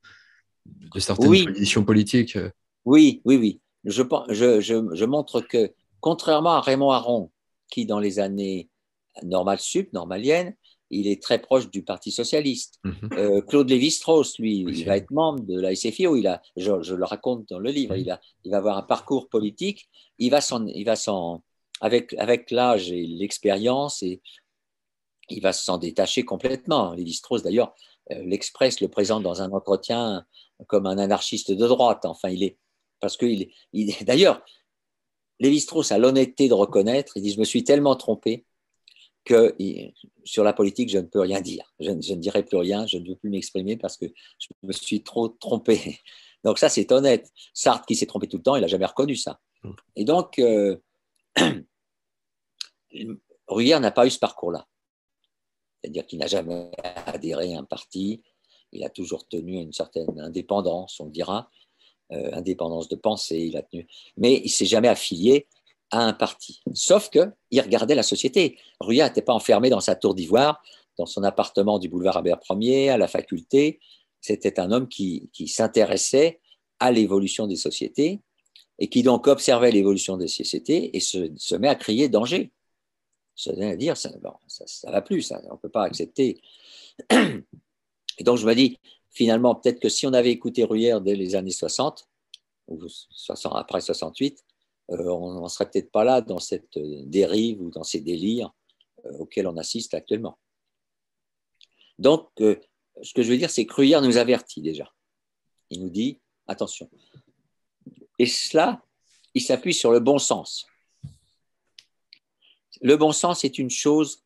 de certaines oui. positions politiques. Euh. Oui, oui, oui. Je, je, montre que, contrairement à Raymond Aron, qui dans les années normales sup, normaliennes, il est très proche du Parti socialiste. Mhm. Euh, Claude Lévi-Strauss, lui, il va être membre de la SFIO. Il a, je, le raconte dans le livre, il, va avoir un parcours politique. Il va s'en, il va avec, avec l'âge et l'expérience, et il va s'en détacher complètement. Lévi-Strauss, d'ailleurs, euh, l'express le présente dans un entretien comme un anarchiste de droite. Enfin, il est. Parce que, il, d'ailleurs, Lévi-Strauss a l'honnêteté de reconnaître il dit, je me suis tellement trompé que sur la politique, je ne peux rien dire. Je, ne dirai plus rien, je ne veux plus m'exprimer parce que je me suis trop trompé. Donc ça, c'est honnête. Sartre, qui s'est trompé tout le temps, il n'a jamais reconnu ça. Mm. Et donc, euh, Ruyère n'a pas eu ce parcours-là. C'est-à-dire qu'il n'a jamais adhéré à un parti, il a toujours tenu une certaine indépendance, on dira, euh, indépendance de pensée, il a tenu, mais il s'est jamais affilié à un parti. Sauf que il regardait la société. Ruya n'était pas enfermé dans sa tour d'ivoire, dans son appartement du boulevard Albert Ier, à la faculté. C'était un homme qui, s'intéressait à l'évolution des sociétés et qui donc observait l'évolution des sociétés et se, met à crier danger. Ça à dire ça, ne va plus, on ne peut pas accepter. Et donc, je me dis, finalement, peut-être que si on avait écouté Ruyère dès les années 60, ou après 68, euh, on n'en serait peut-être pas là dans cette euh, dérive ou dans ces délires euh, auxquels on assiste actuellement. Donc, ce que je veux dire, c'est que Ruyère nous avertit déjà. Il nous dit, attention. Et cela, il s'appuie sur le bon sens. Le bon sens est une chose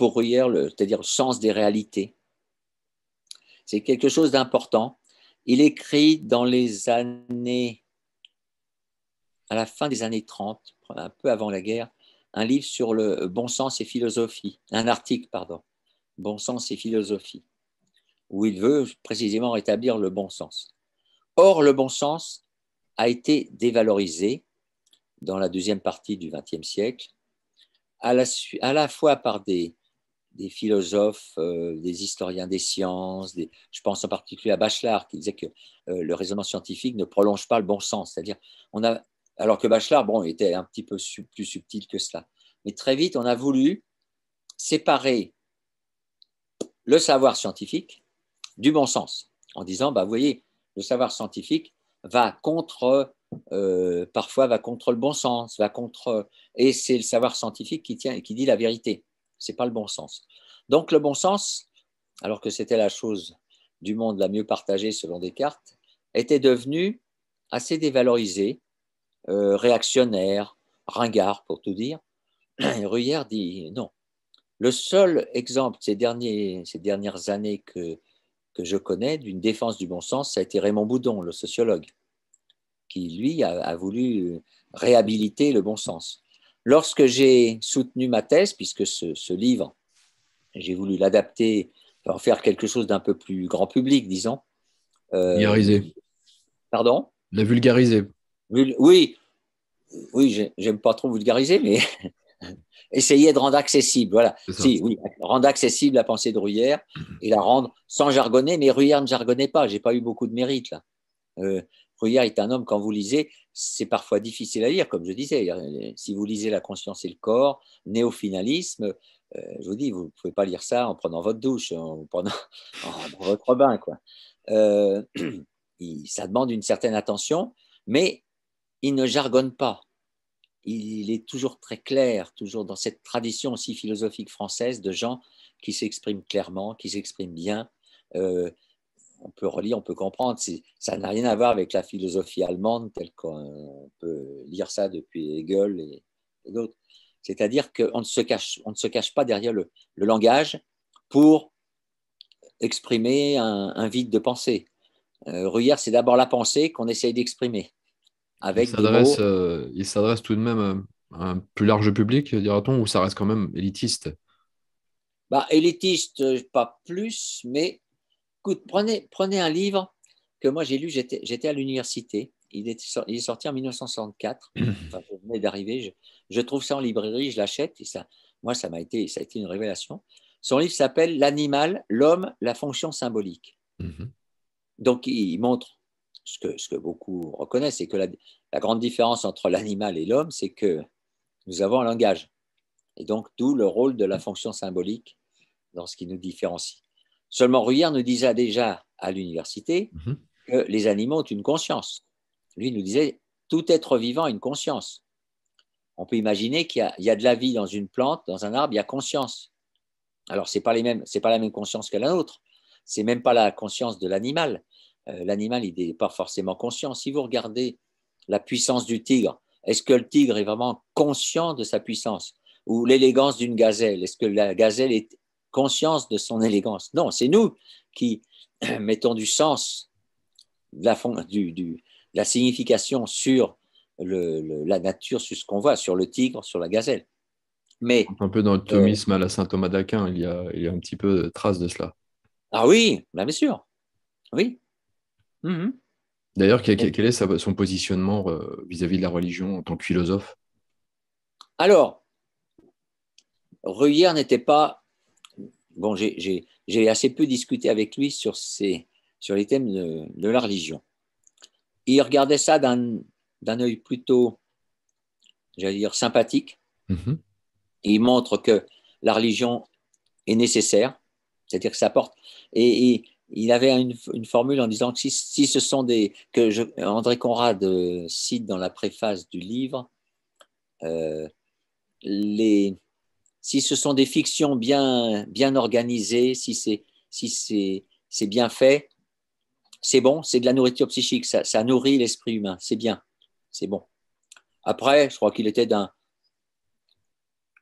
pour c'est-à-dire le sens des réalités. C'est quelque chose d'important. Il écrit dans les années, à la fin des années 30, un peu avant la guerre, un livre sur le bon sens et philosophie, un article, pardon, bon sens et philosophie, où il veut précisément rétablir le bon sens. Or, le bon sens a été dévalorisé dans la deuxième partie du XXe siècle, à la fois par des des philosophes, euh, des historiens des sciences. Je pense en particulier à Bachelard qui disait que euh, le raisonnement scientifique ne prolonge pas le bon sens. C'est-à-dire, on a... alors que Bachelard, bon, était un petit peu plus subtil que cela. Mais très vite, on a voulu séparer le savoir scientifique du bon sens en disant, bah, vous voyez, le savoir scientifique va contre euh, parfois va contre le bon sens, va contre et c'est le savoir scientifique qui tient et qui dit la vérité n'est pas le bon sens. Donc le bon sens, alors que c'était la chose du monde la mieux partagée selon Descartes, était devenu assez dévalorisé, euh, réactionnaire, ringard pour tout dire. Ruyère dit non. Le seul exemple ces, dernières années que, je connais d'une défense du bon sens, ça a été Raymond Boudon, le sociologue, qui lui a voulu réhabiliter le bon sens. Lorsque j'ai soutenu ma thèse, puisque ce, livre, j'ai voulu l'adapter, en faire quelque chose d'un peu plus grand public, disons. Euh, vulgariser. Pardon La vulgariser. oui, oui, j'aime pas trop vulgariser, mais essayer de rendre accessible, voilà. Si, oui, rendre accessible la pensée de Ruyère et la rendre sans jargonner, mais Ruyère ne jargonnait pas, j'ai pas eu beaucoup de mérite là. Euh, Bruyère est un homme, quand vous lisez, c'est parfois difficile à lire, comme je disais. Si vous lisez La conscience et le corps, néo-finalisme, euh, je vous dis, vous ne pouvez pas lire ça en prenant votre douche, en prenant votre bain. Quoi. Euh, ça demande une certaine attention, mais il ne jargonne pas. Il est toujours très clair, toujours dans cette tradition aussi philosophique française de gens qui s'expriment clairement, qui s'expriment bien. Euh, on peut relire, on peut comprendre. Ça n'a rien à voir avec la philosophie allemande telle qu'on peut lire ça depuis Hegel et, d'autres. C'est-à-dire qu'on ne, se cache, on ne se cache pas derrière le, langage pour exprimer un, vide de pensée. Euh, c'est d'abord la pensée qu'on essaye d'exprimer. Avec euh, il s'adresse tout de même à un plus large public, dira-t-on, ou ça reste quand même élitiste bah, Élitiste, pas plus, mais Écoute, prenez, un livre que moi j'ai lu, j'étais à l'université. Il est, sorti, en 1964. Mmh. je venais d'arriver. Je, trouve ça en librairie, je l'achète. Et ça, moi, ça m'a été, ça a été une révélation. Son livre s'appelle L'animal, l'homme, la fonction symbolique. Mmh. Donc, il montre ce que, beaucoup reconnaissent, c'est que la, grande différence entre l'animal et l'homme, c'est que nous avons un langage. Et donc, d'où le rôle de la mmh. fonction symbolique dans ce qui nous différencie. Seulement, Ruyère nous disait déjà à l'université mhm. que les animaux ont une conscience. Lui nous disait, tout être vivant a une conscience. On peut imaginer qu'il y, a de la vie dans une plante, dans un arbre, il y a conscience. Alors, ce n'est pas, pas la même conscience que la nôtre. C'est même pas la conscience de l'animal. Euh, l'animal, il n'est pas forcément conscient. Si vous regardez la puissance du tigre, est-ce que le tigre est vraiment conscient de sa puissance Ou l'élégance d'une gazelle Est-ce que la gazelle est conscience de son élégance. Non, c'est nous qui mettons du sens, de la, signification sur la nature, sur ce qu'on voit, sur le tigre, sur la gazelle. Mais, un peu dans le thomisme euh, à la saint Thomas d'Aquin, il, y a un petit peu de traces de cela. Ah oui, bien sûr. Oui. Mhm. D'ailleurs, quel, est son positionnement euh, vis-à-vis de la religion en tant que philosophe Alors, Ruyère n'était pas bon, j'ai assez peu discuté avec lui sur, sur les thèmes de, la religion. Il regardait ça d'un œil plutôt, j'allais dire, sympathique. Mhm. il montre que la religion est nécessaire, c'est-à-dire que ça porte. Et, il avait une, formule en disant que si, ce sont des. que je, André Conrad euh, cite dans la préface du livre, euh, les, si ce sont des fictions bien, bien organisées, si c'est si bien fait, c'est bon, c'est de la nourriture psychique, ça, ça nourrit l'esprit humain, c'est bien, c'est bon. Après, je crois qu'il était d'un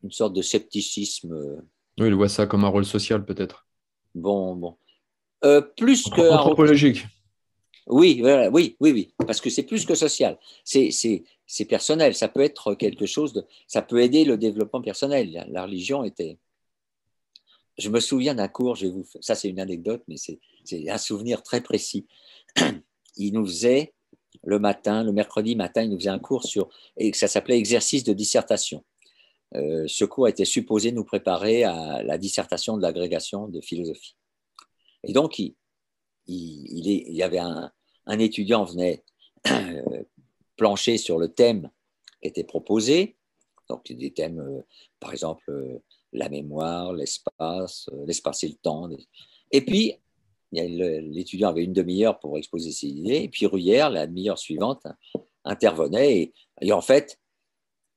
une sorte de scepticisme. Euh. Oui, il voit ça comme un rôle social peut-être. Bon, bon. Euh, plus que anthropologique. Oui, oui, oui, oui, parce que c'est plus que social, c'est personnel, ça peut être quelque chose, de, ça peut aider le développement personnel. La religion était... Je me souviens d'un cours, je vous, ça c'est une anecdote, mais c'est un souvenir très précis. Il nous faisait le matin, le mercredi matin, il nous faisait un cours sur, et ça s'appelait exercice de dissertation. Euh, ce cours était supposé nous préparer à la dissertation de l'agrégation de philosophie. Et donc, il, il y avait un, un étudiant venait euh, plancher sur le thème qui était proposé, donc des thèmes, euh, par exemple, euh, la mémoire, l'espace, l'espace et le temps. Et puis, l'étudiant avait une demi-heure pour exposer ses idées, et puis Ruyère, la demi-heure suivante, intervenait, et, en fait,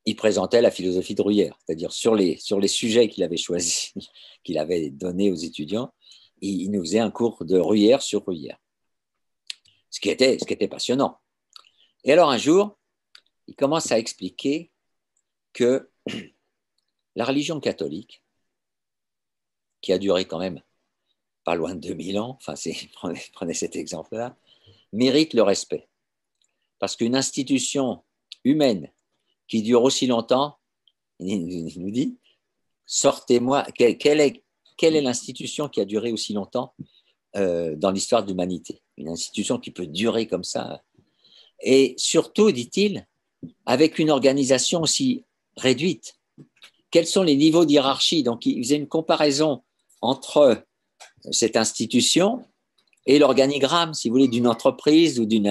il présentait la philosophie de Ruyère, c'est-à-dire sur les, sur les sujets qu'il avait choisis, qu'il avait donnés aux étudiants, il nous faisait un cours de Ruyère sur Ruyère ce qui était, passionnant. Et alors un jour, il commence à expliquer que la religion catholique, qui a duré quand même pas loin de 2000 ans, enfin, prenez, prenez cet exemple-là, mérite le respect. Parce qu'une institution humaine qui dure aussi longtemps, il nous dit, sortez-moi, quelle, est, l'institution qui a duré aussi longtemps euh, dans l'histoire de l'humanité une institution qui peut durer comme ça. Et surtout, dit-il, avec une organisation aussi réduite, quels sont les niveaux d'hierarchie Donc, il faisait une comparaison entre euh, cette institution et l'organigramme, si vous voulez, d'une entreprise ou d'une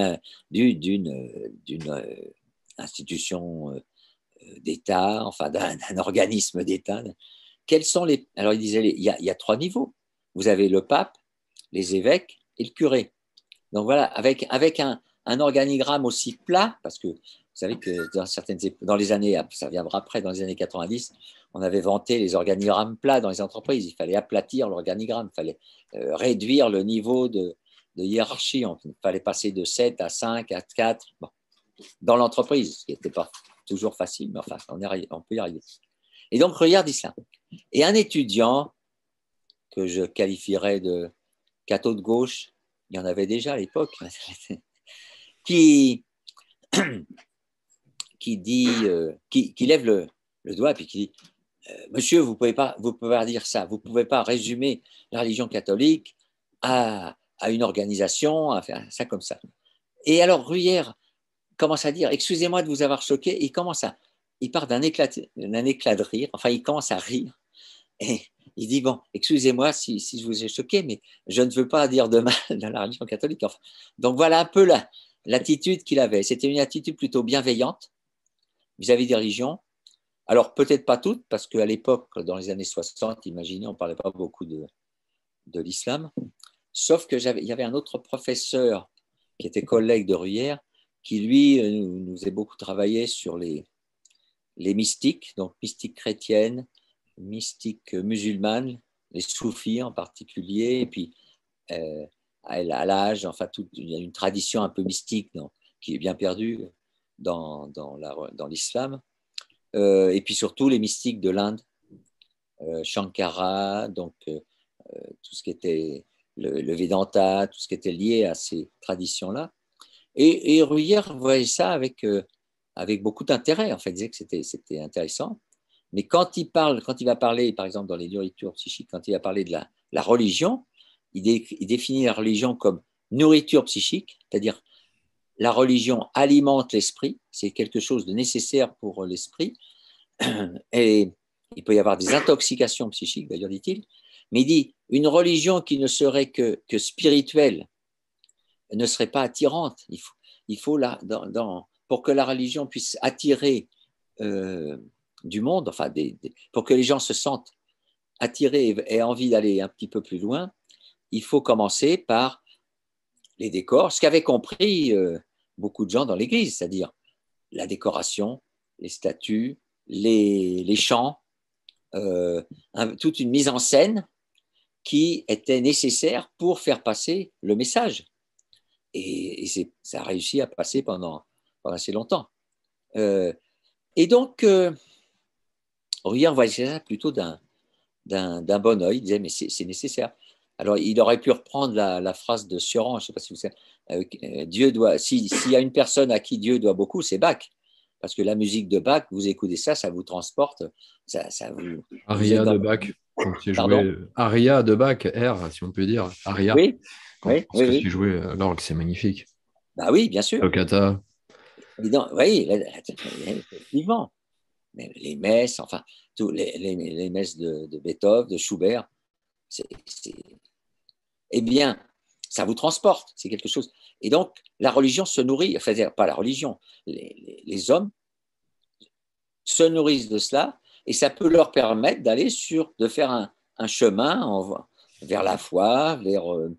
euh, euh, institution d'État, enfin d'un organisme d'État. Quels sont les Alors, il disait, il y a trois niveaux. Vous avez le pape, les évêques et le curé. Donc voilà, avec, un, organigramme aussi plat, parce que vous savez que dans, certaines, dans les années, ah, ça viendra après, dans les années 90, on avait vanté les organigrammes plats dans les entreprises. Il fallait aplatir l'organigramme, il fallait euh, réduire le niveau de, hiérarchie. Il fallait passer de 7 à 5 à 4 dans l'entreprise, ce qui n'était pas toujours facile, mais enfin, on, peut y arriver. Et donc, regardez cela. Et un étudiant que je qualifierais de cateau de gauche, il y en avait déjà à l'époque, qui, qui dit, euh, qui, qui, lève le, le doigt et qui dit euh, Monsieur, vous ne pouvez, pas, vous pouvez dire ça, vous ne pouvez pas résumer la religion catholique à, à, une organisation, à faire ça comme ça. Et alors Ruyère commence à dire Excusez-moi de vous avoir choqué, il commence à. Il part d'un éclat, éclat de rire, enfin il commence à rire. Et il dit Bon, excusez-moi si, si, je vous ai choqué, mais je ne veux pas dire de mal dans la religion catholique. donc voilà un peu l'attitude qu'il avait. C'était une attitude plutôt bienveillante vis-à-vis des religions. Alors peut-être pas toutes, parce qu'à l'époque, dans les années 60, imaginez, on ne parlait pas beaucoup de, de l'islam. Sauf que y avait un autre professeur qui était collègue de Ruyère, qui lui euh, nous, nous a beaucoup travaillé sur les, les mystiques, donc mystiques chrétiennes, mystiques musulmanes, les soufis en particulier, et puis euh, à l'âge, enfin, il y a une tradition un peu mystique qui est bien perdue dans, l'islam. Euh, et puis surtout les mystiques de l'Inde, euh, Shankara, donc tout ce qui était le, Vedanta, tout ce qui était lié à ces traditions-là. Et, et Ruyère voyait ça avec, avec beaucoup d'intérêt, en fait, il disait que c'était intéressant. Mais quand il parle, quand il va parler, par exemple, dans les nourritures psychiques, quand il va parler de la, religion, il, définit la religion comme nourriture psychique, c'est-à-dire la religion alimente l'esprit, c'est quelque chose de nécessaire pour l'esprit, et il peut y avoir des intoxications psychiques, d'ailleurs dit-il, mais il dit une religion qui ne serait que, spirituelle ne serait pas attirante. Il faut, pour que la religion puisse attirer euh, du monde, enfin, pour que les gens se sentent attirés et aient envie d'aller un petit peu plus loin, il faut commencer par les décors, ce qu'avaient compris euh, beaucoup de gens dans l'Église, c'est-à-dire la décoration, les statues, les, chants, euh, toute une mise en scène qui était nécessaire pour faire passer le message. Et, ça a réussi à passer pendant, assez longtemps. Euh, et donc, voyait ça plutôt d'un bon oeil. Il disait, mais c'est nécessaire. Alors, il aurait pu reprendre la, phrase de Sioran, je ne sais pas si vous savez, euh, Dieu doit, s'il y a une personne à qui Dieu doit beaucoup, c'est Bach. Parce que la musique de Bach, vous écoutez ça, ça vous transporte, ça, vous. Aria de Bach. aria de Bach, R, si on peut dire. Aria. Oui, quand oui, oui, euh, l'orgue, c'est magnifique. Bah oui, bien sûr. Toccata. Oui, effectivement les, messes, enfin, les, messes de, Beethoven, de Schubert. Eh bien, ça vous transporte, c'est quelque chose. Et donc, la religion se nourrit, enfin, pas la religion, les hommes se nourrissent de cela et ça peut leur permettre d'aller sur, de faire un, chemin vers la foi, vers. Euh,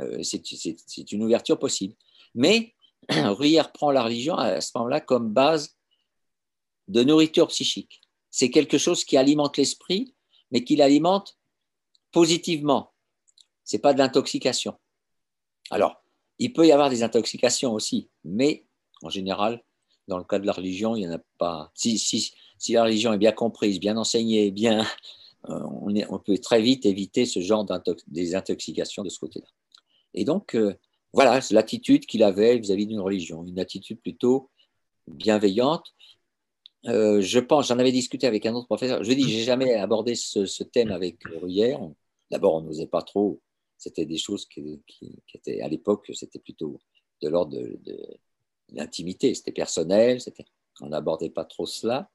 euh, c'est une ouverture possible. Mais Ruyère prend la religion à ce moment-là comme base de nourriture psychique. C'est quelque chose qui alimente l'esprit, mais qui l'alimente positivement. Ce n'est pas de l'intoxication. Alors, il peut y avoir des intoxications aussi, mais en général, dans le cas de la religion, il n'y en a pas. Si, la religion est bien comprise, bien enseignée, bien, euh, on, peut très vite éviter ce genre d'intoxication de ce côté-là. Et donc, euh, voilà, c'est l'attitude qu'il avait vis-à-vis d'une religion, une attitude plutôt bienveillante, euh, je pense, j'en avais discuté avec un autre professeur. Je dis, j'ai jamais abordé ce, thème mm. avec euh, Ruyère. D'abord, on n'osait pas trop. C'était des choses qui, étaient à l'époque, c'était plutôt de l'ordre de, l'intimité. C'était personnel. C'était, on n'abordait pas trop cela.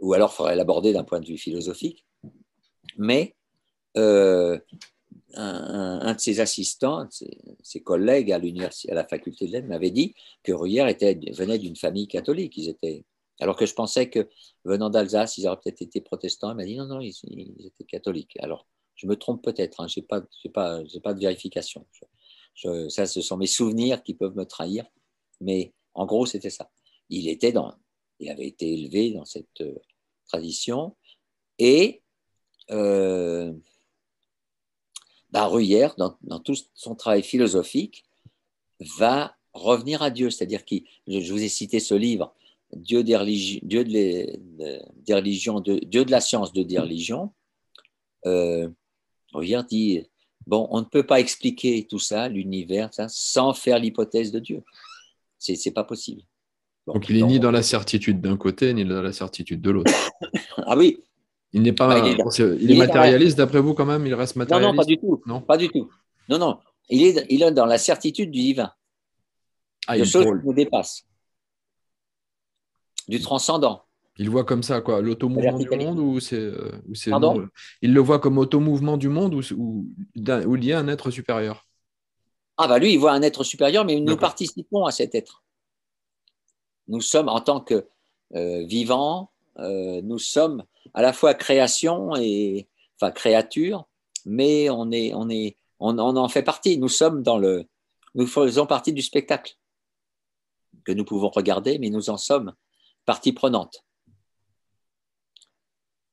Ou alors, il faudrait l'aborder d'un point de vue philosophique. Mais euh, un, de ses assistants, ses, collègues à, à la faculté de l'aide, m'avait dit que Ruyère était, venait d'une famille catholique. Ils étaient alors que je pensais que venant d'Alsace, ils auraient peut-être été protestants. Elle m'a dit non, non, ils, étaient catholiques. Alors, je me trompe peut-être, hein, je n'ai pas, de vérification. ça, ce sont mes souvenirs qui peuvent me trahir. Mais en gros, c'était ça. Il, était dans, il avait été élevé dans cette euh, tradition. Et euh, bah, dans, dans tout son travail philosophique, va revenir à Dieu. C'est-à-dire que je vous ai cité ce livre Dieu des religions, Dieu de, des de, Dieu de la science, de des religions, euh, bon, on ne peut pas expliquer tout ça, l'univers, sans faire l'hypothèse de Dieu. C'est, n'est pas possible. Donc il est ni dans la certitude d'un côté, ni dans la certitude de l'autre. ah oui. Il n'est pas, ah, il, est, matérialiste d'après vous quand même, il reste matérialiste. Non, non, pas du tout. Non, pas du tout. Non, non, il est, il est dans la certitude du divin. Ah, de choses qui nous du transcendant. Il voit comme ça, quoi, lauto du monde ou c'est. Euh, Pardon euh, Il le voit comme automouvement du monde ou, il y a un être supérieur Ah, bah lui, il voit un être supérieur, mais nous participons à cet être. Nous sommes, en tant que euh, vivants, nous sommes à la fois création et. Enfin, créature, mais on, est, on, est, on en fait partie. Nous sommes dans le. Nous faisons partie du spectacle que nous pouvons regarder, mais nous en sommes partie prenante.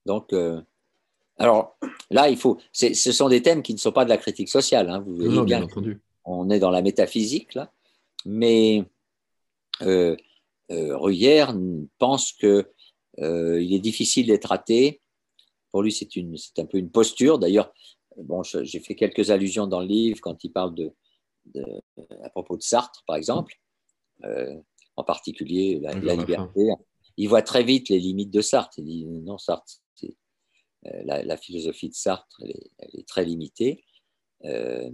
Donc, euh, alors là, il faut. Ce sont des thèmes qui ne sont pas de la critique sociale. Hein, vous voyez bien, On est dans la métaphysique là, mais euh, euh Ruyère pense que euh, il est difficile d'être athée. Pour lui, c'est un peu une posture. D'ailleurs, bon, j'ai fait quelques allusions dans le livre quand il parle de, de à propos de Sartre, par exemple en particulier la, liberté. Il voit très vite les limites de Sartre. Il dit non, Sartre, euh, la, philosophie de Sartre, elle est, très limitée. Euh,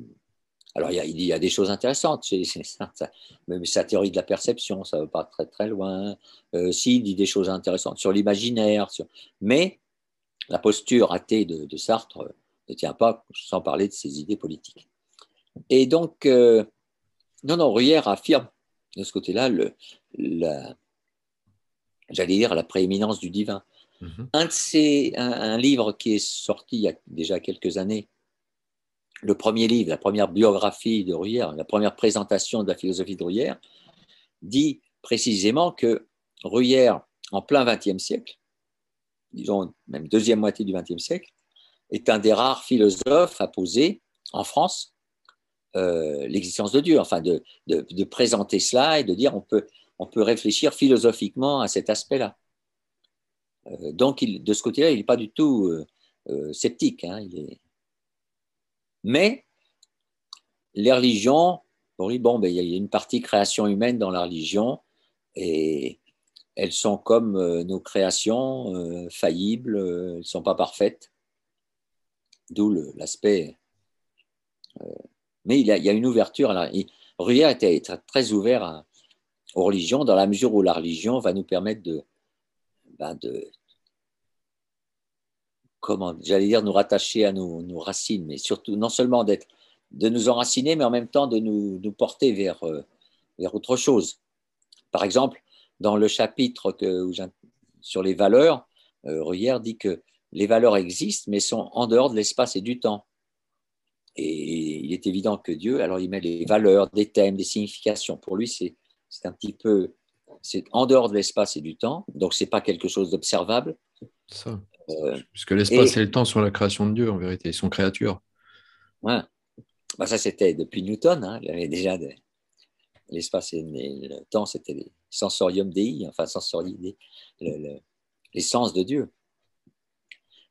alors, il y, a, il y, a, des choses intéressantes chez Sartre, même sa théorie de la perception, ça ne va pas très très loin. Euh, si, dit des choses intéressantes sur l'imaginaire, sur... mais la posture athée de, Sartre euh, ne tient pas sans parler de ses idées politiques. Et donc, non, non, Ruyère affirme de ce côté-là, j'allais dire la prééminence du divin. Mhm. Un, de un, un, livre qui est sorti il y a déjà quelques années, le premier livre, la première biographie de Ruyère, la première présentation de la philosophie de Ruyère, dit précisément que Ruyère, en plein XXe siècle, disons même deuxième moitié du XXe siècle, est un des rares philosophes à poser en France euh, l'existence de Dieu, enfin de, de, présenter cela et de dire on peut, on peut réfléchir philosophiquement à cet aspect-là. Euh, donc de ce côté-là, il n'est pas du tout euh, sceptique. Hein, il est... Mais les religions, bon, ben, il y a une partie création humaine dans la religion et elles sont comme nos créations, faillibles, elles ne sont pas parfaites. D'où l'aspect mais il y a, une ouverture. Ruyère était très ouvert hein, aux religions dans la mesure où la religion va nous permettre de, ben, comment, j'allais dire, nous rattacher à nos, racines, mais surtout non seulement d'être, de nous enraciner, mais en même temps de nous, porter vers, euh, vers autre chose. Par exemple, dans le chapitre sur les valeurs, euh, Ruyère dit que les valeurs existent, mais sont en dehors de l'espace et du temps. Et il est évident que Dieu, alors il met les valeurs, des thèmes, des significations. Pour lui, c'est un petit peu, c'est en dehors de l'espace et du temps, donc c'est pas quelque chose d'observable. Ça. Euh, puisque l'espace et, le temps sont la création de Dieu, en vérité, ils sont créatures. Ouais. Bah, ça, c'était depuis Newton. Hein, il avait déjà l'espace et le temps, c'était les sensorium dei, enfin sensorium les sens de Dieu.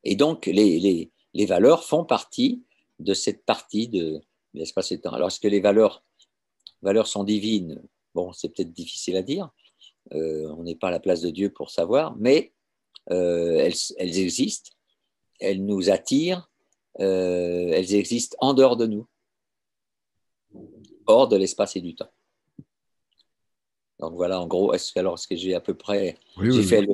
Et donc, les, les, les valeurs font partie de cette partie de l'espace et du temps. Alors, est-ce que les valeurs, valeurs sont divines Bon, c'est peut-être difficile à dire. Euh, on n'est pas à la place de Dieu pour savoir, mais euh, elles, existent, elles nous attirent, euh, elles existent en dehors de nous, hors de l'espace et du temps. Donc voilà, en gros, est-ce que, alors, ce que j'ai à peu près fait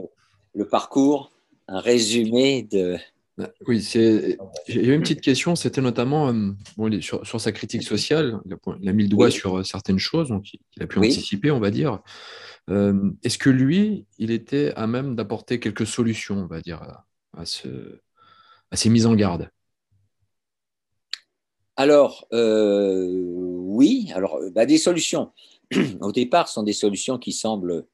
le, parcours, un résumé de, bah, oui, c'est. J'ai une petite question. C'était notamment euh, sur, sa critique sociale. Il a, mis le doigt sur euh, certaines choses, donc il a pu anticiper, on va dire. Euh, est-ce que lui, il était à même d'apporter quelques solutions, on va dire, à, ces mises en garde Alors, oui. Alors, bah, des solutions. Au départ, ce sont des solutions qui semblent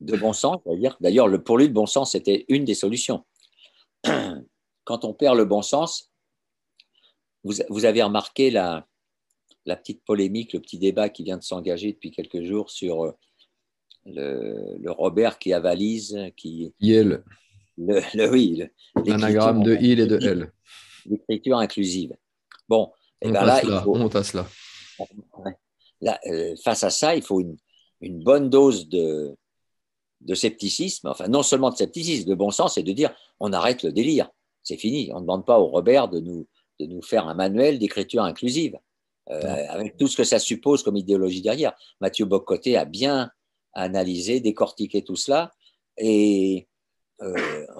de bon sens. D'ailleurs, pour lui, le bon sens c'était une des solutions. quand on perd le bon sens, vous, avez remarqué la, petite polémique, le petit débat qui vient de s'engager depuis quelques jours sur euh, le, Robert qui avalise, qui... il Le, le, oui, l'anagramme de il et de l L'écriture inclusive. Bon, et eh ben on à cela. Euh, face à ça, il faut une bonne dose de, de scepticisme, enfin non seulement de scepticisme, de bon sens, et de dire on arrête le délire, c'est fini, on ne demande pas au Robert de nous, de nous faire un manuel d'écriture inclusive, euh, avec tout ce que ça suppose comme idéologie derrière. Mathieu Bocoté a bien analysé, décortiqué tout cela, et euh,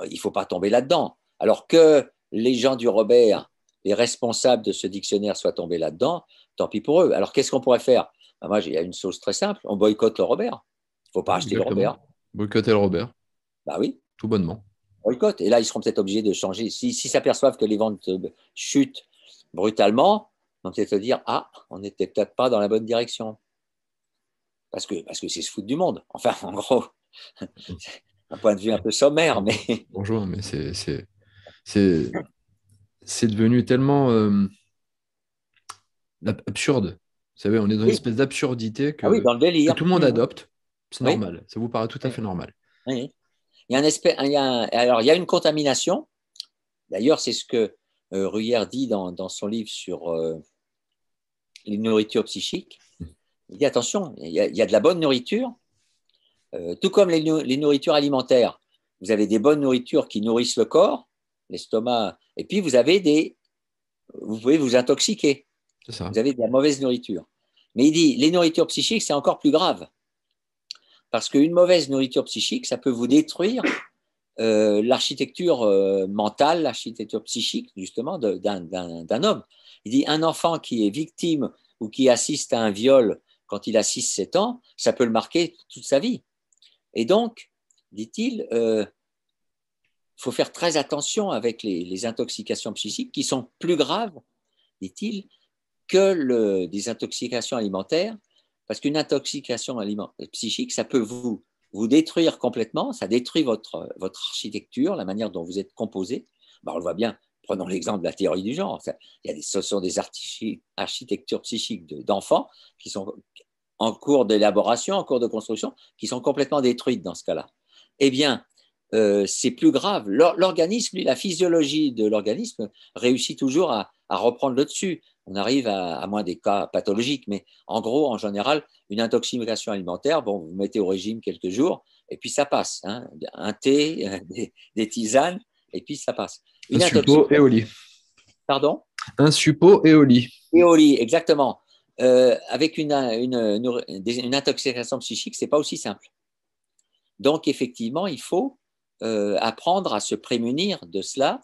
il ne faut pas tomber là-dedans. Alors que les gens du Robert, les responsables de ce dictionnaire soient tombés là-dedans, tant pis pour eux. Alors qu'est-ce qu'on pourrait faire ben, Moi, il y a une sauce très simple, on boycotte le Robert. Il ne faut pas acheter le Robert. Boycotter le Robert. Bah oui. Tout bonnement. Boycott. Et là, ils seront peut-être obligés de changer. S'ils s'aperçoivent que les ventes euh, chutent brutalement, ils vont peut-être se dire Ah, on n'était peut-être pas dans la bonne direction. Parce que c'est parce que se foutre du monde. Enfin, en gros, un point de vue un peu sommaire, mais. Bonjour, mais c'est. devenu tellement euh, absurde. Vous savez, on est dans une espèce d'absurdité ah que, tout le monde mmh. adopte. C'est normal. Ça vous paraît tout à fait normal. Oui. Il y a un alors, il y a une contamination. D'ailleurs, c'est ce que euh, Ruyer dit dans, son livre sur euh, les nourritures psychiques. Il dit attention, il y a, de la bonne nourriture, euh, tout comme les, nourritures alimentaires. Vous avez des bonnes nourritures qui nourrissent le corps, l'estomac, et puis vous avez des. Vous pouvez vous intoxiquer. Vous avez de la mauvaise nourriture. Mais il dit les nourritures psychiques, c'est encore plus grave. Parce qu'une mauvaise nourriture psychique, ça peut vous détruire euh, l'architecture euh, mentale, l'architecture psychique, justement, d'un homme. Il dit un enfant qui est victime ou qui assiste à un viol quand il a 6-7 ans, ça peut le marquer toute sa vie. Et donc, dit-il, il euh, faut faire très attention avec les, intoxications psychiques qui sont plus graves, dit-il, que le, des intoxications alimentaires parce qu'une intoxication alimentaire psychique, ça peut vous, vous détruire complètement, ça détruit votre, votre architecture, la manière dont vous êtes composé. Bah, on le voit bien, prenons l'exemple de la théorie du genre. il y a ce sont des architectures psychiques d'enfants qui sont en cours d'élaboration, en cours de construction, qui sont complètement détruites dans ce cas-là. Eh bien, euh, c'est plus grave. L'organisme, la physiologie de l'organisme réussit toujours à, à reprendre le dessus. On arrive à, moins des cas pathologiques, mais en gros, en général, une intoxication alimentaire, bon, vous mettez au régime quelques jours, et puis ça passe. Hein. Un thé, euh, des, tisanes, et puis ça passe. Une un suppôt et au lit. Pardon Un suppôt et au lit. Et au lit, exactement. Euh, avec une, une, intoxication psychique, c'est pas aussi simple. Donc, effectivement, il faut euh, apprendre à se prémunir de cela.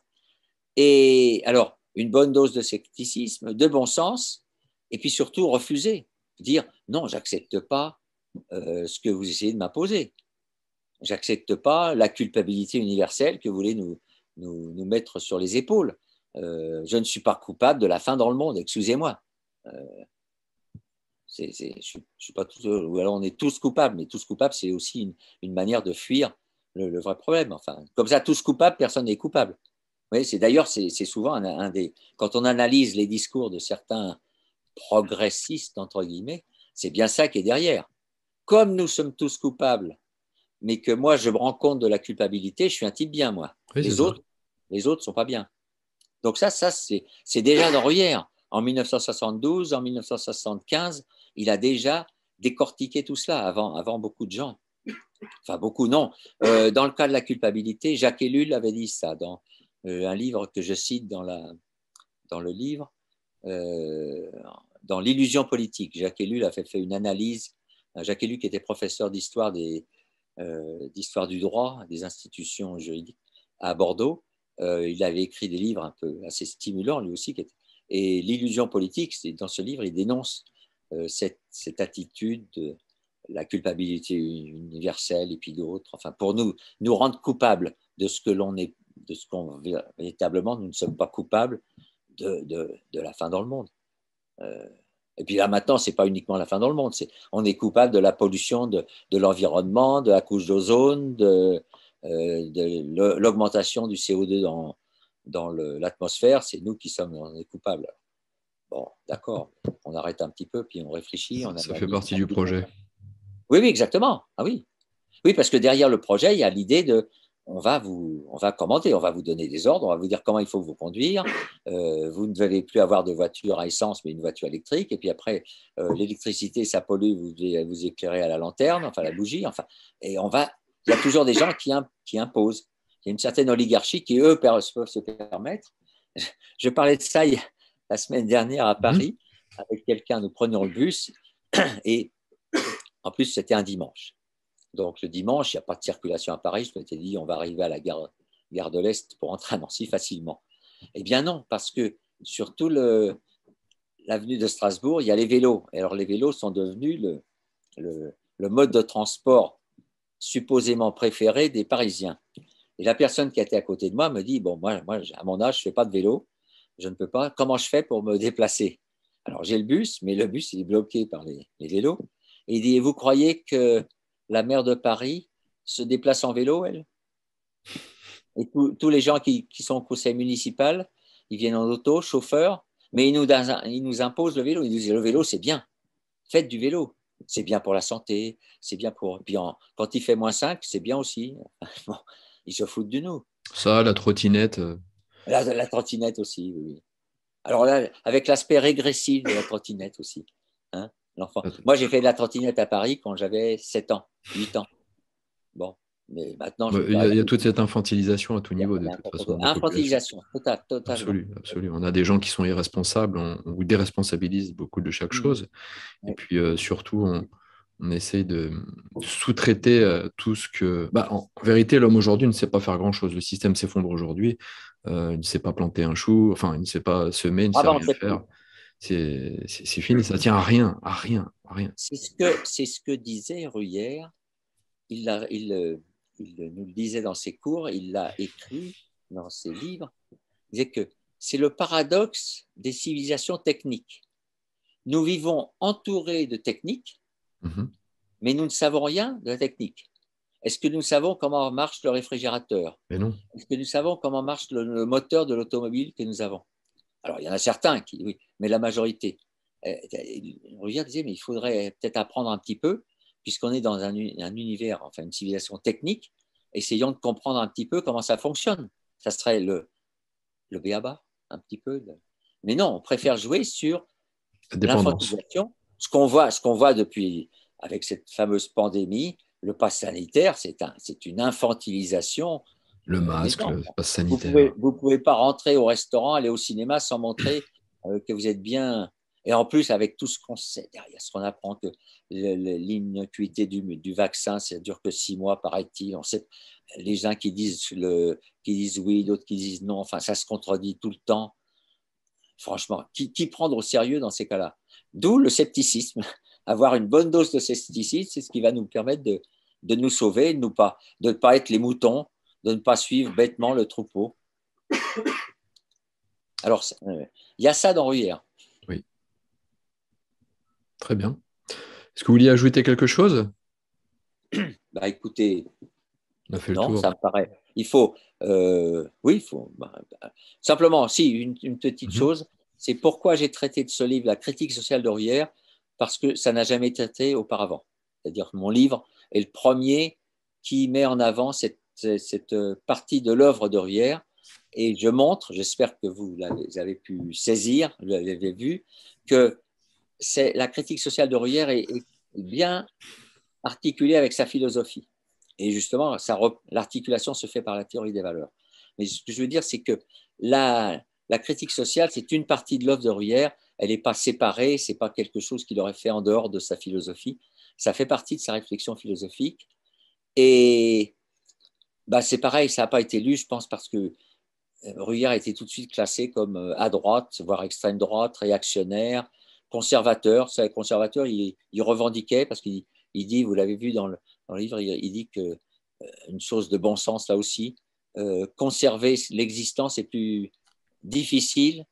Et alors, une bonne dose de scepticisme, de bon sens, et puis surtout refuser, dire non, j'accepte pas euh, ce que vous essayez de m'imposer. J'accepte pas la culpabilité universelle que vous voulez nous, nous, mettre sur les épaules. Euh, je ne suis pas coupable de la fin dans le monde, excusez-moi. Euh, je, suis pas tout, alors on est tous coupables, mais tous coupables, c'est aussi une, manière de fuir le, le, vrai problème. Enfin, comme ça, tous coupables, personne n'est coupable c'est d'ailleurs c'est souvent un, des quand on analyse les discours de certains progressistes entre guillemets, c'est bien ça qui est derrière. Comme nous sommes tous coupables, mais que moi je me rends compte de la culpabilité, je suis un type bien moi. les autres, ne les autres sont pas bien. Donc ça, ça c'est déjà Ruyère. En 1972, en 1975, il a déjà décortiqué tout cela avant, avant beaucoup de gens. Enfin, beaucoup, non. Euh, dans le cas de la culpabilité, Jacques Ellul avait dit ça dans, euh, un livre que je cite dans, la, dans le livre, euh, dans l'illusion politique. Jacques Ellul a fait, une analyse. Euh, Jacques Ellul, qui était professeur d'histoire d'histoire du droit des institutions juridiques à Bordeaux, il avait écrit des livres un peu assez stimulants, lui aussi. et l'illusion politique, dans ce livre, il dénonce cette, attitude de la culpabilité universelle et puis d'autres, enfin, pour nous, nous rendre coupables de ce que l'on est de ce qu'on véritablement nous ne sommes pas coupables de, de, la fin dans le monde. Euh, et puis là maintenant, c'est pas uniquement la fin dans le monde, c'est on est coupable de la pollution de, de l'environnement, de la couche d'ozone, de, euh, de l'augmentation du CO2 dans, dans l'atmosphère. C'est nous qui sommes on est coupables. Bon, d'accord, on arrête un petit peu, puis on réfléchit. On Ça fait partie du projet. Oui, oui, exactement. Ah oui. Oui, parce que derrière le projet, il y a l'idée de on va vous, on va commander, on va vous donner des ordres, on va vous dire comment il faut vous conduire. Euh, vous ne devez plus avoir de voiture à essence, mais une voiture électrique. Et puis après, euh, l'électricité, ça pollue, vous devez vous éclairer à la lanterne, enfin la bougie, enfin. Et on va, il y a toujours des gens qui, imposent. Il y a une certaine oligarchie qui eux peuvent se permettre. Je parlais de ça la semaine dernière à Paris mhm. avec quelqu'un. Nous prenions le bus et en plus c'était un dimanche. Donc le dimanche, il n'y a pas de circulation à Paris. Je m'étais dit, on va arriver à la gare, de l'Est pour entrer à Nancy facilement. Eh bien non, parce que sur toute l'avenue de Strasbourg, il y a les vélos. Et alors les vélos sont devenus le, mode de transport supposément préféré des Parisiens. Et la personne qui était à côté de moi me dit, bon, moi, à mon âge, je ne fais pas de vélo, je ne peux pas, comment je fais pour me déplacer Alors j'ai le bus, mais le bus, il est bloqué par les, les vélos. Et il dit, vous croyez que la maire de Paris se déplace en vélo, elle. Et tous les gens qui, sont au conseil municipal, ils viennent en auto, chauffeurs, mais ils nous, ils nous imposent le vélo. Ils nous disent le vélo, c'est bien. Faites du vélo. C'est bien pour la santé, c'est bien pour. Puis quand il fait moins 5, c'est bien aussi. ils se foutent de nous. Ça, la trottinette. Euh. La, trottinette aussi, oui. Alors là, avec l'aspect régressif de la trottinette aussi. Hein moi, j'ai fait de la trottinette à Paris quand j'avais 7 ans, 8 ans. Bon, mais maintenant. Bah, il, y a, toute cette infantilisation à tout niveau, de toute façon. Infantilisation, totale, totalement. Absolue, absolue. On a des gens qui sont irresponsables, on, déresponsabilise beaucoup de chaque mmh. chose. Et puis, euh, surtout, on, essaye de sous-traiter euh, tout ce que. Bah, en vérité, l'homme aujourd'hui ne sait pas faire grand-chose. Le système s'effondre aujourd'hui. Euh, il ne sait pas planter un chou, enfin, il ne sait pas semer, il ne ah sait bah, rien faire. C'est fini, ça tient à rien, à rien, à rien. C'est ce que, ce que disait Ruyère. Il, euh, il, nous le disait dans ses cours, il l'a écrit dans ses livres. Il disait que c'est le paradoxe des civilisations techniques. Nous vivons entourés de techniques, mm-hmm. mais nous ne savons rien de la technique. Est-ce que nous savons comment marche le réfrigérateur Mais non. Est-ce que nous savons comment marche le moteur de l'automobile que nous avons alors, il y en a certains qui, oui, mais la majorité. Euh, euh, Roger disait, mais il faudrait peut-être apprendre un petit peu, puisqu'on est dans un, univers, enfin une civilisation technique, essayons de comprendre un petit peu comment ça fonctionne. Ça serait le, le béaba, un petit peu. Mais non, on préfère jouer sur l'infantilisation, ce qu'on voit, ce voit depuis, avec cette fameuse pandémie, le pass sanitaire, c'est un, une infantilisation le masque, le passe sanitaire. Vous ne pouvez, pas rentrer au restaurant, aller au cinéma sans montrer euh, que vous êtes bien. Et en plus, avec tout ce qu'on sait derrière, ce qu'on apprend que l'innocuité du, vaccin, ça dure que six mois, paraît-il. On sait les uns qui disent, le, qui disent oui, d'autres qui disent non. Enfin, ça se contredit tout le temps. Franchement, qui, prendre au sérieux dans ces cas-là D'où le scepticisme. Avoir une bonne dose de scepticisme, c'est ce qui va nous permettre de, nous sauver, de ne pas, pas être les moutons de ne pas suivre bêtement le troupeau. Alors, euh, il y a ça dans Ruyère. Oui. Très bien. Est-ce que vous vouliez ajouter quelque chose Bah écoutez, On fait non, ça paraît. Il faut, euh, oui, il faut. Bah, bah, simplement, si, une, petite mhm. chose, c'est pourquoi j'ai traité de ce livre La critique sociale de Ruyère, parce que ça n'a jamais été traité auparavant. C'est-à-dire que mon livre est le premier qui met en avant cette cette euh, partie de l'œuvre de Rivière et je montre, j'espère que vous l'avez, pu saisir, vous l'avez vu, que c'est, la critique sociale de Ruyère est, bien articulée avec sa philosophie. Et justement, l'articulation se fait par la théorie des valeurs. Mais ce que je veux dire, c'est que la, la critique sociale, c'est une partie de l'œuvre de Ruyère, elle n'est pas séparée, c'est pas quelque chose qu'il aurait fait en dehors de sa philosophie, ça fait partie de sa réflexion philosophique. Et bah, c'est pareil, ça n'a pas été lu, je pense, parce que euh, Ruyère a été tout de suite classé comme euh, à droite, voire extrême droite, réactionnaire, conservateur. C'est conservateur, il, revendiquait, parce qu'il dit, vous l'avez vu dans le, livre, il, dit que euh, une chose de bon sens là aussi, conserver l'existence est plus difficile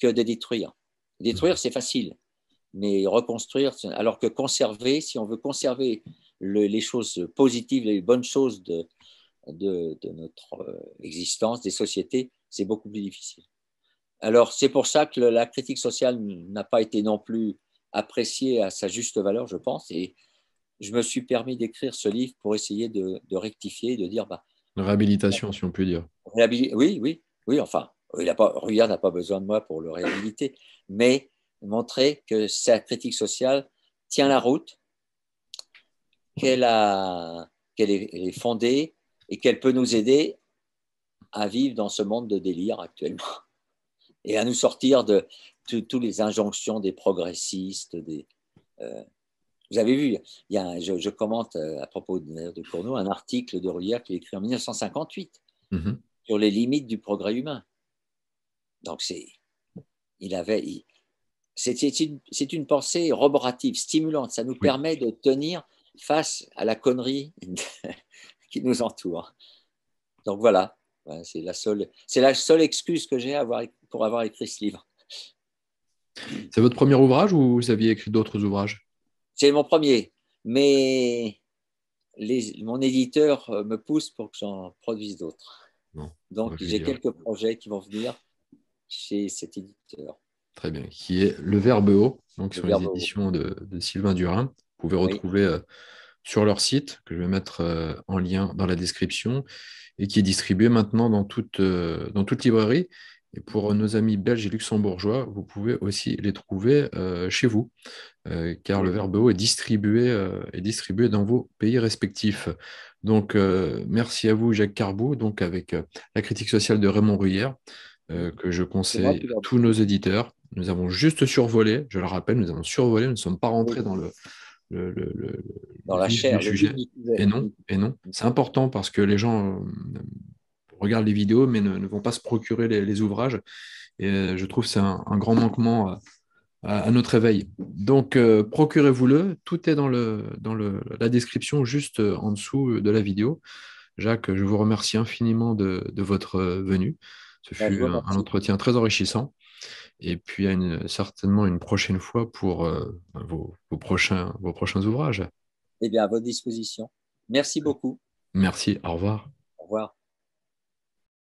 que de détruire. Détruire, c'est facile, mais reconstruire, alors que conserver, si on veut conserver les choses positives, les bonnes choses de, de, notre euh, existence, des sociétés, c'est beaucoup plus difficile. Alors c'est pour ça que la critique sociale n'a pas été non plus appréciée à sa juste valeur, je pense, et je me suis permis d'écrire ce livre pour essayer de, de rectifier, de dire... Bah, Une réhabilitation, si on peut dire. Oui, oui, oui, enfin, il Ruyard n'a pas besoin de moi pour le réhabiliter, mais montrer que sa critique sociale tient la route, qu'elle est, fondée, et qu'elle peut nous aider à vivre dans ce monde de délire actuellement et à nous sortir de toutes les injonctions des progressistes. Des, euh, vous avez vu, il y a je, commente euh, à propos de, de Cournot un article de Rullière est écrit en 1958 mm-hmm. sur les limites du progrès humain. Donc c'est, il avait, c'est, une, pensée roborative, stimulante. Ça nous permet de tenir face à la connerie qui nous entoure. Donc voilà, c'est la seule, c'est la seule excuse que j'ai pour avoir écrit ce livre. C'est votre premier ouvrage ou vous aviez écrit d'autres ouvrages C'est mon premier, mais les, mon éditeur euh, me pousse pour que j'en produise d'autres. Donc j'ai quelques projets qui vont venir chez cet éditeur. Très bien, qui est Le Verbe Haut, donc sur les éditions de, Sylvain Durin. Vous pouvez retrouver euh, sur leur site, que je vais mettre euh, en lien dans la description, et qui est distribué maintenant dans toute, euh, dans toute librairie. Et pour nos amis belges et luxembourgeois, vous pouvez aussi les trouver euh, chez vous, car le Verbeau est distribué, est distribué dans vos pays respectifs. Donc, merci à vous, Jacques Carbou, donc avec la critique sociale de Raymond Ruyère, que je conseille à tous nos éditeurs. Nous avons juste survolé, je le rappelle, nous avons survolé, nous ne sommes pas rentrés dans le, le, dans la chair. et non, et non. Mm. C'est important parce que les gens euh, regardent les vidéos mais ne, vont pas se procurer les, ouvrages. Et euh, je trouve c'est un, grand manquement à, notre éveil. Donc, euh, procurez-vous-le. Tout est dans, le, dans la description juste en dessous de la vidéo. Jacques, je vous remercie infiniment de, votre venue. Ce ben, fut un entretien très enrichissant et puis à une, certainement une prochaine fois pour euh, ben, vos, prochains, vos prochains ouvrages. Eh bien, à votre disposition. Merci beaucoup. Merci, au revoir. Au revoir.